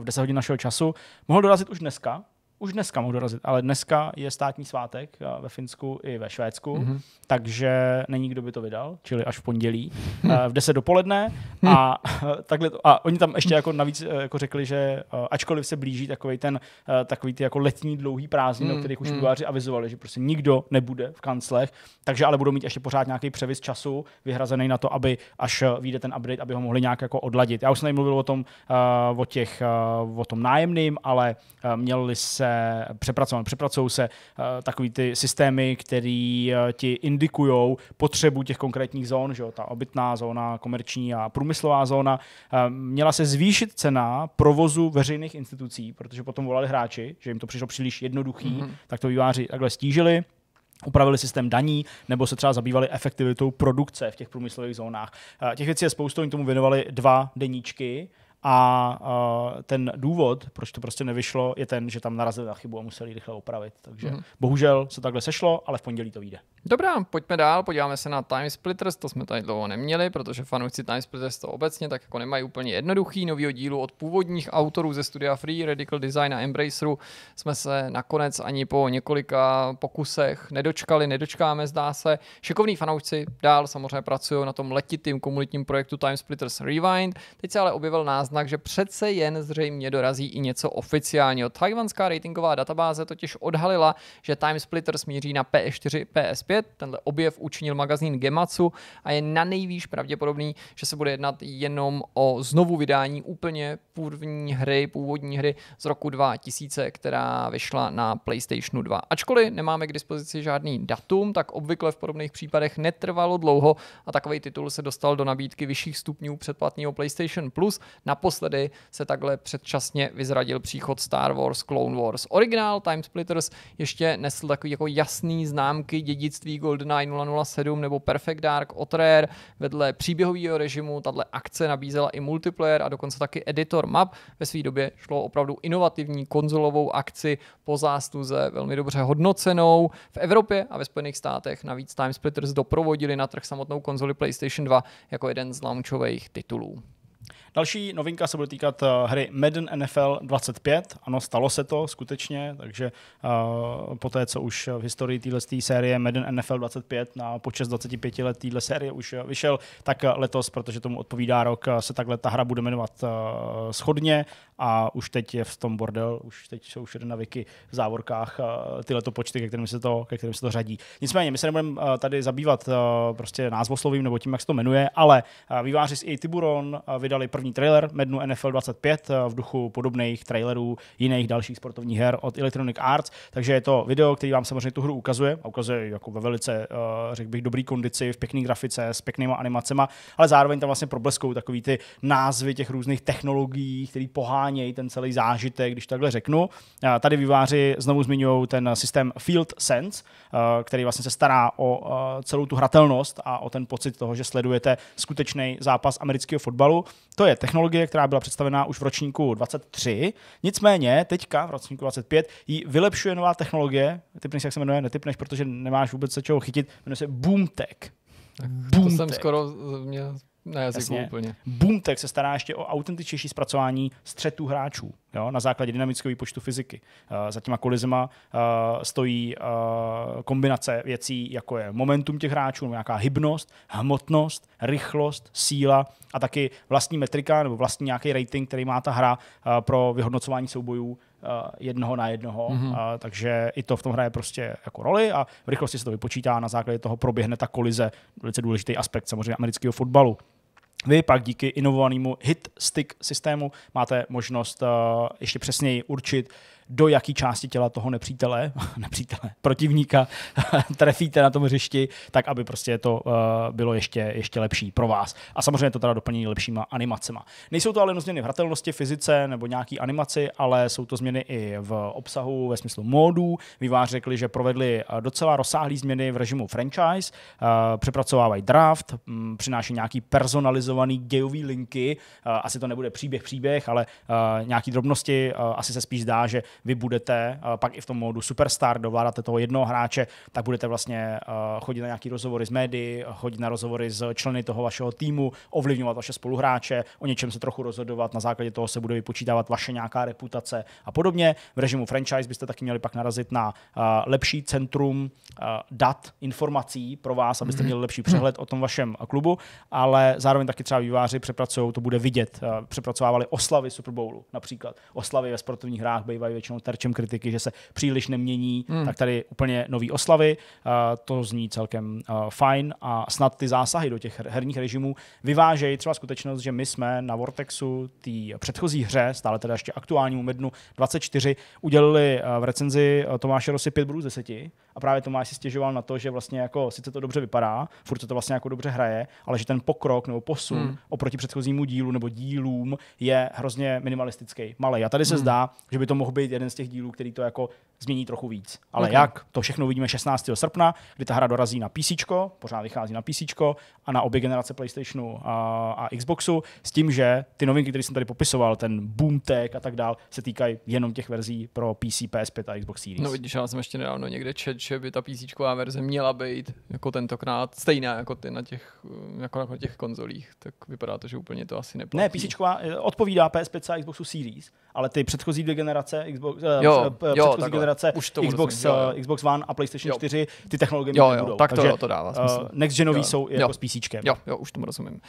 v 10 hodin našeho času. Mohl dorazit už dneska, už dneska mohu dorazit, ale dneska je státní svátek eh, ve Finsku i ve Švédsku, mm-hmm. takže není kdo by to vydal, čili až v pondělí [LAUGHS] eh, v 10 dopoledne a [LAUGHS] takhle to, a oni tam ještě jako navíc eh, jako řekli, že ačkoliv se blíží takový ten takový ty jako letní dlouhý prázdniny, mm-hmm. o mm, kterých už bývaři mm. avizovali, že prostě nikdo nebude v kanclech, takže ale budou mít ještě pořád nějaký převis času vyhrazený na to, aby až vyjde ten update, aby ho mohli nějak jako odladit. Já už jsem tady mluvil o tom o těch o tom nájemným, ale měli se se přepracovat. Přepracují se eh, takový ty systémy, který eh, ti indikují potřebu těch konkrétních zón, že jo, ta obytná zóna, komerční a průmyslová zóna. Eh, měla se zvýšit cena provozu veřejných institucí, protože potom volali hráči, že jim to přišlo příliš jednoduchý, mm-hmm. tak to výváři takhle stížili upravili systém daní, nebo se třeba zabývali efektivitou produkce v těch průmyslových zónách. Těch věcí je spoustu, oni tomu věnovali dva deníčky, a uh, ten důvod, proč to prostě nevyšlo, je ten, že tam narazili na chybu a museli rychle opravit. Takže mm-hmm. bohužel se takhle sešlo, ale v pondělí to vyjde. Dobrá, pojďme dál, podíváme se na Time Splitters, to jsme tady dlouho neměli, protože fanoušci Time Splitters to obecně tak jako nemají úplně jednoduchý. Novýho dílu od původních autorů ze studia Free, Radical Design a Embraceru jsme se nakonec ani po několika pokusech nedočkali, nedočkáme, zdá se. Šikovní fanoušci dál samozřejmě pracují na tom letitým komunitním projektu Time Splitters Rewind. Teď se ale objevil náznak, že přece jen zřejmě dorazí i něco oficiálního. Tajvanská ratingová databáze totiž odhalila, že Time Splitters míří na PS4, PS5 2009. Tenhle objev učinil magazín Gematsu a je na nejvýš pravděpodobný, že se bude jednat jenom o znovu vydání úplně původní hry, původní hry z roku 2000, která vyšla na PlayStationu 2. Ačkoliv nemáme k dispozici žádný datum, tak obvykle v podobných případech netrvalo dlouho a takový titul se dostal do nabídky vyšších stupňů předplatného PlayStation Plus. Naposledy se takhle předčasně vyzradil příchod Star Wars Clone Wars. Originál Time Splitters ještě nesl takový jako jasný známky dědic dědictví GoldenEye 007 nebo Perfect Dark od Rare. Vedle příběhového režimu tahle akce nabízela i multiplayer a dokonce taky editor map. Ve své době šlo opravdu inovativní konzolovou akci po zástuze velmi dobře hodnocenou. V Evropě a ve Spojených státech navíc Time Splitters doprovodili na trh samotnou konzoli PlayStation 2 jako jeden z launchových titulů. Další novinka se bude týkat eh, hry Madden NFL 25. Ano, stalo se to skutečně, takže uh, po té, co už v historii téhle série Madden NFL 25 na počest 25 let téhle série už eh, vyšel, tak letos, protože tomu odpovídá rok, se takhle ta hra bude jmenovat uh, schodně a už teď je v tom bordel, už teď jsou všude na Wiki v závorkách uh, tyhle počty, ke kterým, se to, ke kterým se to řadí. Nicméně, my se nebudeme uh, tady zabývat uh, prostě názvoslovím nebo tím, jak se to jmenuje, ale uh, výváři z i Tiburon uh, vydali první první trailer mednu NFL 25 eh, v duchu podobných trailerů jiných dalších sportovních her od Electronic Arts. Takže je to video, který vám samozřejmě tu hru ukazuje a ukazuje jako ve velice, eh, řekl bych, dobrý kondici, v pěkné grafice, s pěknýma animacema, ale zároveň tam vlastně probleskou takový ty názvy těch různých technologií, které pohánějí ten celý zážitek, když takhle řeknu. Eh, tady výváři znovu zmiňují ten systém Field Sense, který vlastně se stará o celou tu hratelnost a o ten pocit toho, že sledujete skutečný zápas amerického fotbalu. To je technologie, která byla představená už v ročníku 23, nicméně teďka v ročníku 25 ji vylepšuje nová technologie, typneš, jak se jmenuje, netypneš, protože nemáš vůbec se čeho chytit, jmenuje se BoomTech. Boom to jsem skoro mě na jazyku Jasně. úplně. Boomtech se stará ještě o autentičnější zpracování střetu hráčů jo, na základě dynamického výpočtu fyziky. Eh, za těma kolizma eh, stojí eh, kombinace věcí, jako je momentum těch hráčů, nějaká hybnost, hmotnost, rychlost, síla a taky vlastní metrika nebo vlastní nějaký rating, který má ta hra pro vyhodnocování soubojů Eh, jednoho na jednoho, mm-hmm. a, takže i to v tom hraje prostě jako roli a v rychlosti se to vypočítá, na základě toho proběhne ta kolize, velice důležitý aspekt samozřejmě amerického fotbalu. Vy pak díky inovovanému hit-stick systému máte možnost uh, ještě přesněji určit, do jaký části těla toho nepřítele, [LAUGHS] nepřítele, protivníka [LAUGHS] trefíte na tom hřišti, tak aby prostě to uh, bylo ještě, ještě lepší pro vás. A samozřejmě to teda doplnění lepšíma animacema. Nejsou to ale jenom změny v hratelnosti, fyzice nebo nějaký animaci, ale jsou to změny i v obsahu ve smyslu módů. Výváři řekli, že provedli eh, docela rozsáhlé změny v režimu franchise, uh, přepracovávají draft, m, mm, přináší nějaký personalizovaný dějový linky, uh, asi to nebude příběh příběh, ale nějaký drobnosti, asi se spíš zdá, že vy budete eh, pak i v tom módu superstar, dovládáte toho jednoho hráče, tak budete vlastně eh, chodit na nějaký rozhovory s médií, chodit na rozhovory s členy toho vašeho týmu, ovlivňovat vaše spoluhráče, o něčem se trochu rozhodovat, na základě toho se bude vypočítávat vaše nějaká reputace a podobně. V režimu franchise byste taky měli pak narazit na eh, lepší centrum dat, informací pro vás, abyste mhm. měli lepší mhm. přehled o tom vašem klubu, ale zároveň taky třeba výváři přepracují, to bude vidět, přepracovávali oslavy Super Bowlu například. Oslavy ve sportovních hrách bývají většinou terčem kritiky, že se příliš nemění, hmm. tak tady úplně nový oslavy, to zní celkem fajn a snad ty zásahy do těch herních režimů vyvážejí třeba skutečnost, že my jsme na Vortexu té předchozí hře, stále teda ještě aktuálnímu mednu 24, udělili v recenzi Tomáše Rosy 5 bodů z 10 a právě Tomáš si stěžoval na to, že vlastně jako sice to dobře vypadá, furt se to vlastně jako dobře hraje, ale že ten pokrok nebo posun hmm. oproti předchozímu dílu nebo dílům je hrozně minimalistický, malý. A tady se hmm. zdá, že by to mohl být jeden z těch dílů, který to jako změní trochu víc. Ale okay. jak? To všechno uvidíme 16. srpna, kdy ta hra dorazí na PC, pořád vychází na PC a na obě generace PlayStationu a, a Xboxu, s tím, že ty novinky, které jsem tady popisoval, ten boom tech a tak dál, se týkají jenom těch verzí pro PC, PS5 a Xbox Series. No vidíš, já jsem ještě nedávno někde čet, že by ta PC verze měla být jako tentokrát stejná jako ty na těch, eh, jako na těch konzolích, tak vypadá to, že úplně to asi neplatí. Ne, eh, PC odpovídá PS5 a Xboxu Series, ale ty předchozí dvě generace Xbox Xbox, eh, jo, uh, jo, předchozí generace už to Xbox, rozumím, jo, jo. Xbox One a PlayStation jo. 4, ty technologie jo, jo, budou. Tak to, Takže, jo, to dává eh, smysl. Uh, next genový jo, jsou jo, jako s PC. Jo, jo, už tomu rozumím.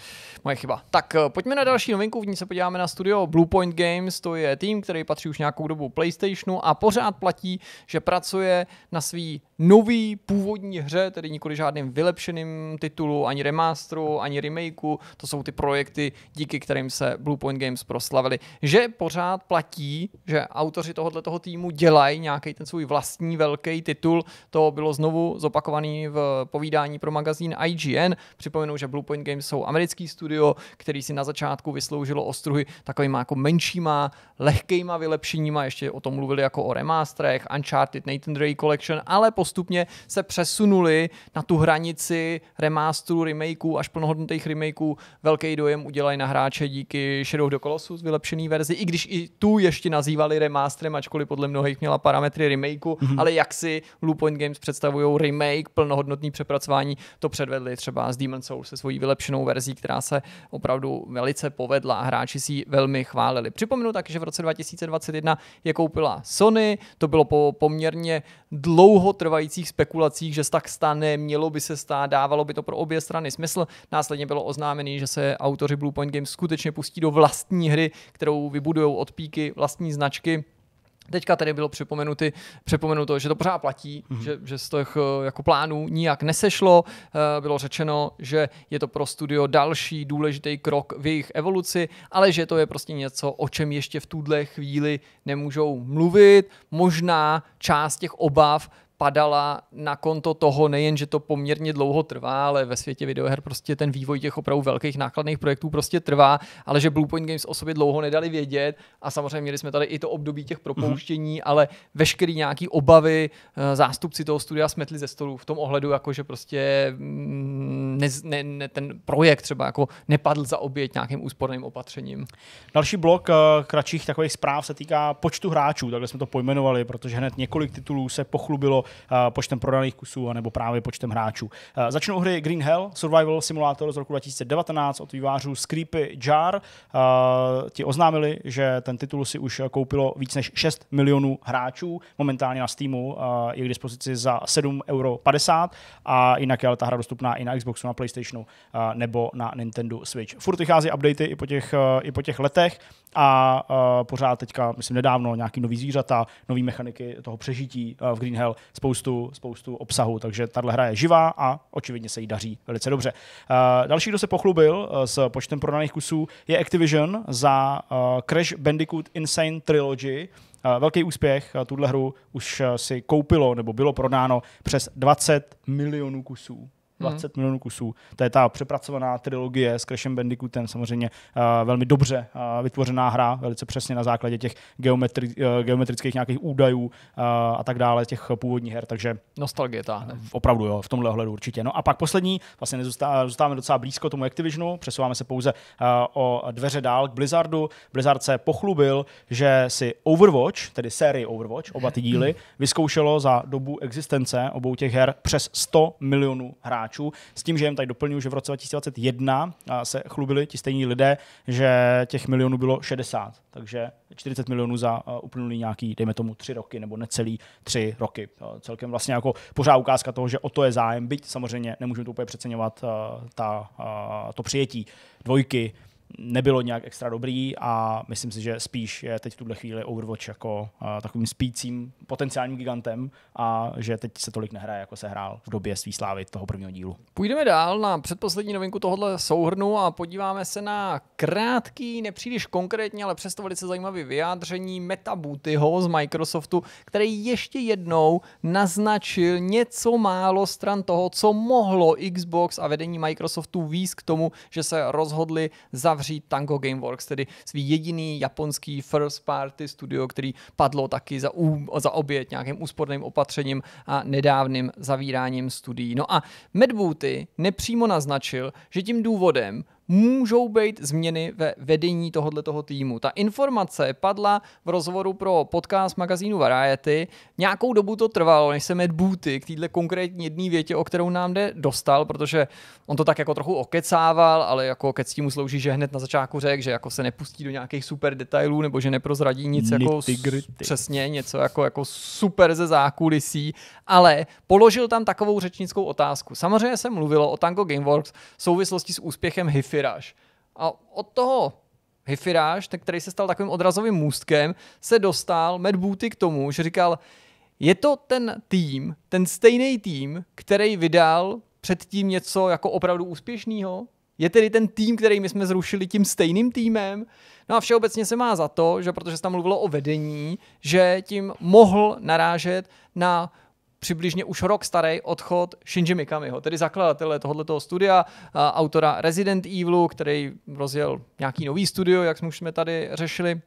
Moje chyba. Tak uh, pojďme na další novinku, v ní se podíváme na studio Bluepoint Games, to je tým, který patří už nějakou dobu PlayStationu a pořád platí, že pracuje na svý nový původní hře, tedy nikoli žádným vylepšeným titulu, ani remasteru, ani remakeu. To jsou ty projekty, díky kterým se Bluepoint Games proslavili. Že pořád platí, že autoři toho tohohle toho týmu dělají nějaký ten svůj vlastní velký titul. To bylo znovu zopakovaný v povídání pro magazín IGN. Připomenu, že Bluepoint Games jsou americký studio, který si na začátku vysloužilo ostruhy takovýma jako menšíma, lehkýma vylepšeníma, ještě o tom mluvili jako o remástrech, Uncharted, Nathan Drake Collection, ale postupně se přesunuli na tu hranici remástrů, remakeů, až plnohodnotných remakeů. Velký dojem udělají na hráče díky Shadow of the Colossus vylepšený verzi, i když i tu ještě nazývali remaster Unchartedem, ačkoliv podle mnohých měla parametry remakeu, mm-hmm. ale jak si Bluepoint Games představují remake, plnohodnotný přepracování, to předvedli třeba z Demon's Souls se svojí vylepšenou verzí, která se opravdu velice povedla a hráči si ji velmi chválili. Připomenu taky, že v roce 2021 je koupila Sony, to bylo po poměrně dlouho trvajících spekulacích, že se tak stane, mělo by se stát, dávalo by to pro obě strany smysl. Následně bylo oznámený, že se autoři Bluepoint Games skutečně pustí do vlastní hry, kterou vybudují od píky vlastní značky Teďka tady bylo připomenuty, připomenuto, že to pořád platí, mm-hmm. že, že z těch eh, jako plánů nijak nesešlo. Eh, bylo řečeno, že je to pro studio další důležitý krok v jejich evoluci, ale že to je prostě něco, o čem ještě v tuhle chvíli nemůžou mluvit. Možná část těch obav padala na konto toho nejen, že to poměrně dlouho trvá, ale ve světě videoher prostě ten vývoj těch opravdu velkých nákladných projektů prostě trvá, ale že Bluepoint Games o sobě dlouho nedali vědět a samozřejmě měli jsme tady i to období těch propouštění, mm-hmm. ale veškerý nějaký obavy eh, zástupci toho studia smetli ze stolu v tom ohledu, jako že prostě mm, ne, ne, ne, ten projekt třeba jako nepadl za oběť nějakým úsporným opatřením. Další blok eh, kratších takových zpráv se týká počtu hráčů, takhle jsme to pojmenovali, protože hned několik titulů se pochlubilo Eh, počtem prodaných kusů nebo právě počtem hráčů. Eh, Začnou hry Green Hell, Survival Simulator z roku 2019 od vývářů Creepy Jar. Eh, ti oznámili, že ten titul si už koupilo víc než 6 milionů hráčů. Momentálně na Steamu je k dispozici za 7,50 euro a jinak je ale ta hra dostupná i na Xboxu, na Playstationu nebo na Nintendo Switch. Furt vychází updaty i po těch, i po těch letech a uh, pořád teďka, myslím nedávno, nějaký nový zvířata, nový mechaniky toho přežití uh, v Green Hell, spoustu, spoustu obsahu, takže tahle hra je živá a očividně se jí daří velice dobře. Uh, další, kdo se pochlubil uh, s počtem prodaných kusů, je Activision za uh, Crash Bandicoot Insane Trilogy, Velký úspěch, tuhle hru už si koupilo nebo bylo prodáno přes 20 milionů kusů 20 hmm. milionů kusů. To je ta přepracovaná trilogie s Crashem Bandicootem, samozřejmě uh, velmi dobře uh, vytvořená hra, velice přesně na základě těch geometri, uh, geometrických nějakých údajů uh, a tak dále, těch původních her, takže... Nostalgie ta Uh, opravdu jo, v tomhle ohledu určitě. No a pak poslední, vlastně zůstáváme docela blízko tomu Activisionu, přesouváme se pouze uh, o dveře dál k Blizzardu. Blizzard se pochlubil, že si Overwatch, tedy série Overwatch, oba ty díly, [CLEARS THROAT] vyzkoušelo za dobu existence obou těch her přes 100 milionů hráčů hráčů, s tím, že jim tady doplňuji, že v roce 2021 se chlubili ti stejní lidé, že těch milionů bylo 60, takže 40 milionů za uplynulý nějaký, dejme tomu, tři roky nebo necelý tři roky. Celkem vlastně jako pořád ukázka toho, že o to je zájem, byť samozřejmě nemůžeme to úplně přeceňovat ta, to přijetí dvojky, nebylo nějak extra dobrý a myslím si, že spíš je teď v tuhle chvíli Overwatch jako uh, takovým spícím potenciálním gigantem a že teď se tolik nehraje, jako se hrál v době svý slávy toho prvního dílu. Půjdeme dál na předposlední novinku tohohle souhrnu a podíváme se na krátký, nepříliš konkrétně, ale přesto velice zajímavý vyjádření Meta Bootyho z Microsoftu, který ještě jednou naznačil něco málo stran toho, co mohlo Xbox a vedení Microsoftu výz k tomu, že se rozhodli za zavřít Tango Gameworks, tedy svý jediný japonský first party studio, který padlo taky za, ú, za oběd nějakým úsporným opatřením a nedávným zavíráním studií. No a Medbooty nepřímo naznačil, že tím důvodem můžou být změny ve vedení tohoto týmu. Ta informace padla v rozhovoru pro podcast magazínu Variety. Nějakou dobu to trvalo, než se Matt Booty k této konkrétní jedné větě, o kterou nám jde, dostal, protože on to tak jako trochu okecával, ale jako kec mu slouží, že hned na začátku řekl, že jako se nepustí do nějakých super detailů nebo že neprozradí nic jako přesně něco jako, jako super ze zákulisí, ale položil tam takovou řečnickou otázku. Samozřejmě se mluvilo o Tango Gameworks v souvislosti s úspěchem HIFI hifiráž. A od toho hifiráž, ten, který se stal takovým odrazovým můstkem, se dostal Matt Booty k tomu, že říkal, je to ten tým, ten stejný tým, který vydal předtím něco jako opravdu úspěšného? Je tedy ten tým, který my jsme zrušili, tím stejným týmem? No a všeobecně se má za to, že protože se tam mluvilo o vedení, že tím mohl narážet na přibližně už rok starý odchod Shinji Mikamiho, tedy zakladatele tohoto studia, autora Resident Evilu, který rozjel nějaký nový studio, jak jsme už jsme tady řešili.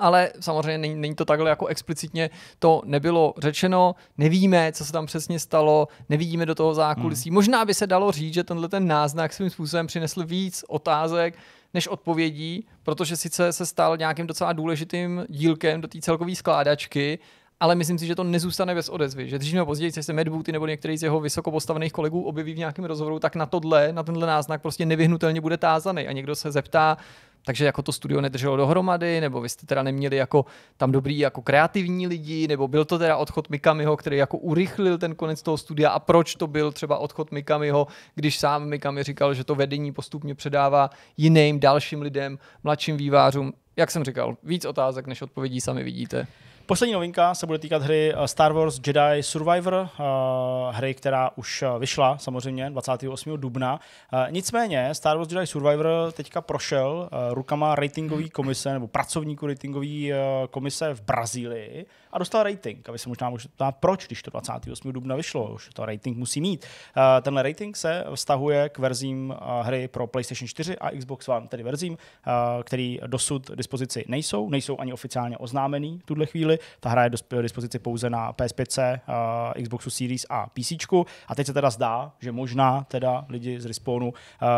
Ale samozřejmě není, není to takhle jako explicitně to nebylo řečeno, nevíme, co se tam přesně stalo, nevidíme do toho zákulisí. Hmm. Možná by se dalo říct, že tenhle ten náznak svým způsobem přinesl víc otázek, než odpovědí, protože sice se stal nějakým docela důležitým dílkem do té celkové skládačky, ale myslím si, že to nezůstane bez odezvy, že dřív nebo později se Matt nebo některý z jeho vysokopostavených kolegů objeví v nějakém rozhovoru, tak na tohle, na tenhle náznak prostě nevyhnutelně bude tázaný a někdo se zeptá, takže jako to studio nedrželo dohromady, nebo vy jste teda neměli jako tam dobrý jako kreativní lidi, nebo byl to teda odchod Mikamiho, který jako urychlil ten konec toho studia a proč to byl třeba odchod Mikamiho, když sám Mikami říkal, že to vedení postupně předává jiným, dalším lidem, mladším vývářům. Jak jsem říkal, víc otázek, než odpovědí sami vidíte. Poslední novinka se bude týkat hry eh, Star Wars Jedi Survivor, eh, hry, která už eh, vyšla samozřejmě 28. dubna. Nicméně Star Wars Jedi Survivor teďka prošel rukama ratingové hmm. komise nebo pracovníků ratingové komise v Brazílii a dostal rating. A vy se možná můžete ptát, proč, když to 28. dubna vyšlo, už to rating musí mít. Eh, tenhle rating se vztahuje k verzím eh, hry pro PlayStation 4 a Xbox One, tedy verzím, eh, který dosud dispozici nejsou, nejsou ani oficiálně oznámený v tuhle chvíli. Ta hra je dispozici pouze na PS5, Xboxu Series a PC. A teď se teda zdá, že možná teda lidi z Respawnu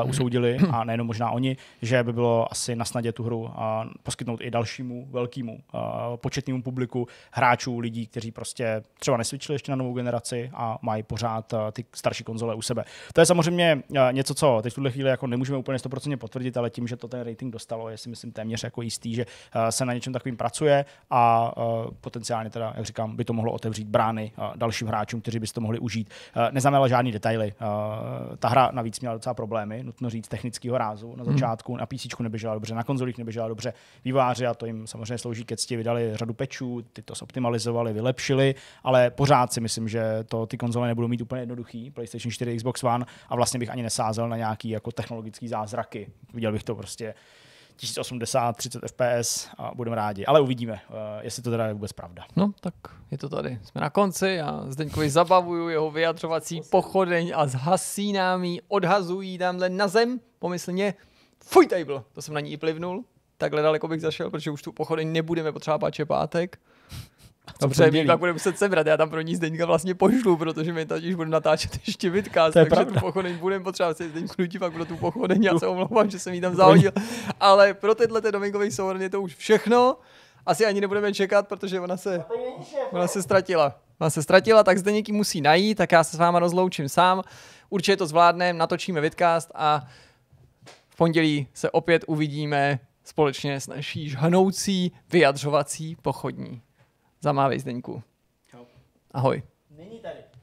usoudili, a nejenom možná oni, že by bylo asi na snadě tu hru poskytnout i dalšímu velkému početnému publiku hra hráčů, lidí, kteří prostě třeba nesvičili ještě na novou generaci a mají pořád eh, ty starší konzole u sebe. To je samozřejmě eh, něco, co teď v tuhle chvíli jako nemůžeme úplně 100% potvrdit, ale tím, že to ten rating dostalo, je si myslím téměř jako jistý, že eh, se na něčem takovým pracuje a potenciálně teda, jak říkám, by to mohlo otevřít brány dalším hráčům, kteří by si to mohli užít. Neznamenala žádný detaily. Ta hra navíc měla docela problémy, nutno říct, technického rázu na hmm. začátku. Hmm. Na PC neběžela dobře, na konzolích neběžela dobře. Výváři, a to jim samozřejmě slouží ke cti, vydali řadu pečů, ty to zoptimalizovali, vylepšili, ale pořád si myslím, že to ty konzole nebudou mít úplně jednoduchý, PlayStation 4, Xbox One a vlastně bych ani nesázel na nějaký jako technologický zázraky. Viděl bych to prostě 1080, 30 fps a budeme rádi. Ale uvidíme, eh, jestli to teda je vůbec pravda. No, tak je to tady. Jsme na konci. a Zdeňkovi zabavuju jeho vyjadřovací pochodeň a zhasí nám ji, odhazují tamhle na zem, pomyslně. Fuj, tady bylo. To jsem na ní i plivnul. Takhle daleko bych zašel, protože už tu pochodeň nebudeme potřebovat páče pátek. Dobře, my pak budeme muset sebrat, já tam pro ní Zdeňka vlastně pošlu, protože my už budeme natáčet ještě vidcast, je takže pravda. tu pochodeň budeme potřebovat se Zdeňku nutí pak pro tu pochodeň, já se omlouvám, že jsem ji tam zahodil, ale pro tyhle ten dominkový souhrn je to už všechno, asi ani nebudeme čekat, protože ona se, ona se ztratila. Ona se ztratila, tak zde něký musí najít, tak já se s váma rozloučím sám. Určitě to zvládneme, natočíme vidcast a v pondělí se opět uvidíme společně s naší žhanoucí vyjadřovací pochodní. Zamávej Zdeňku. Čau. Ahoj. Není tady.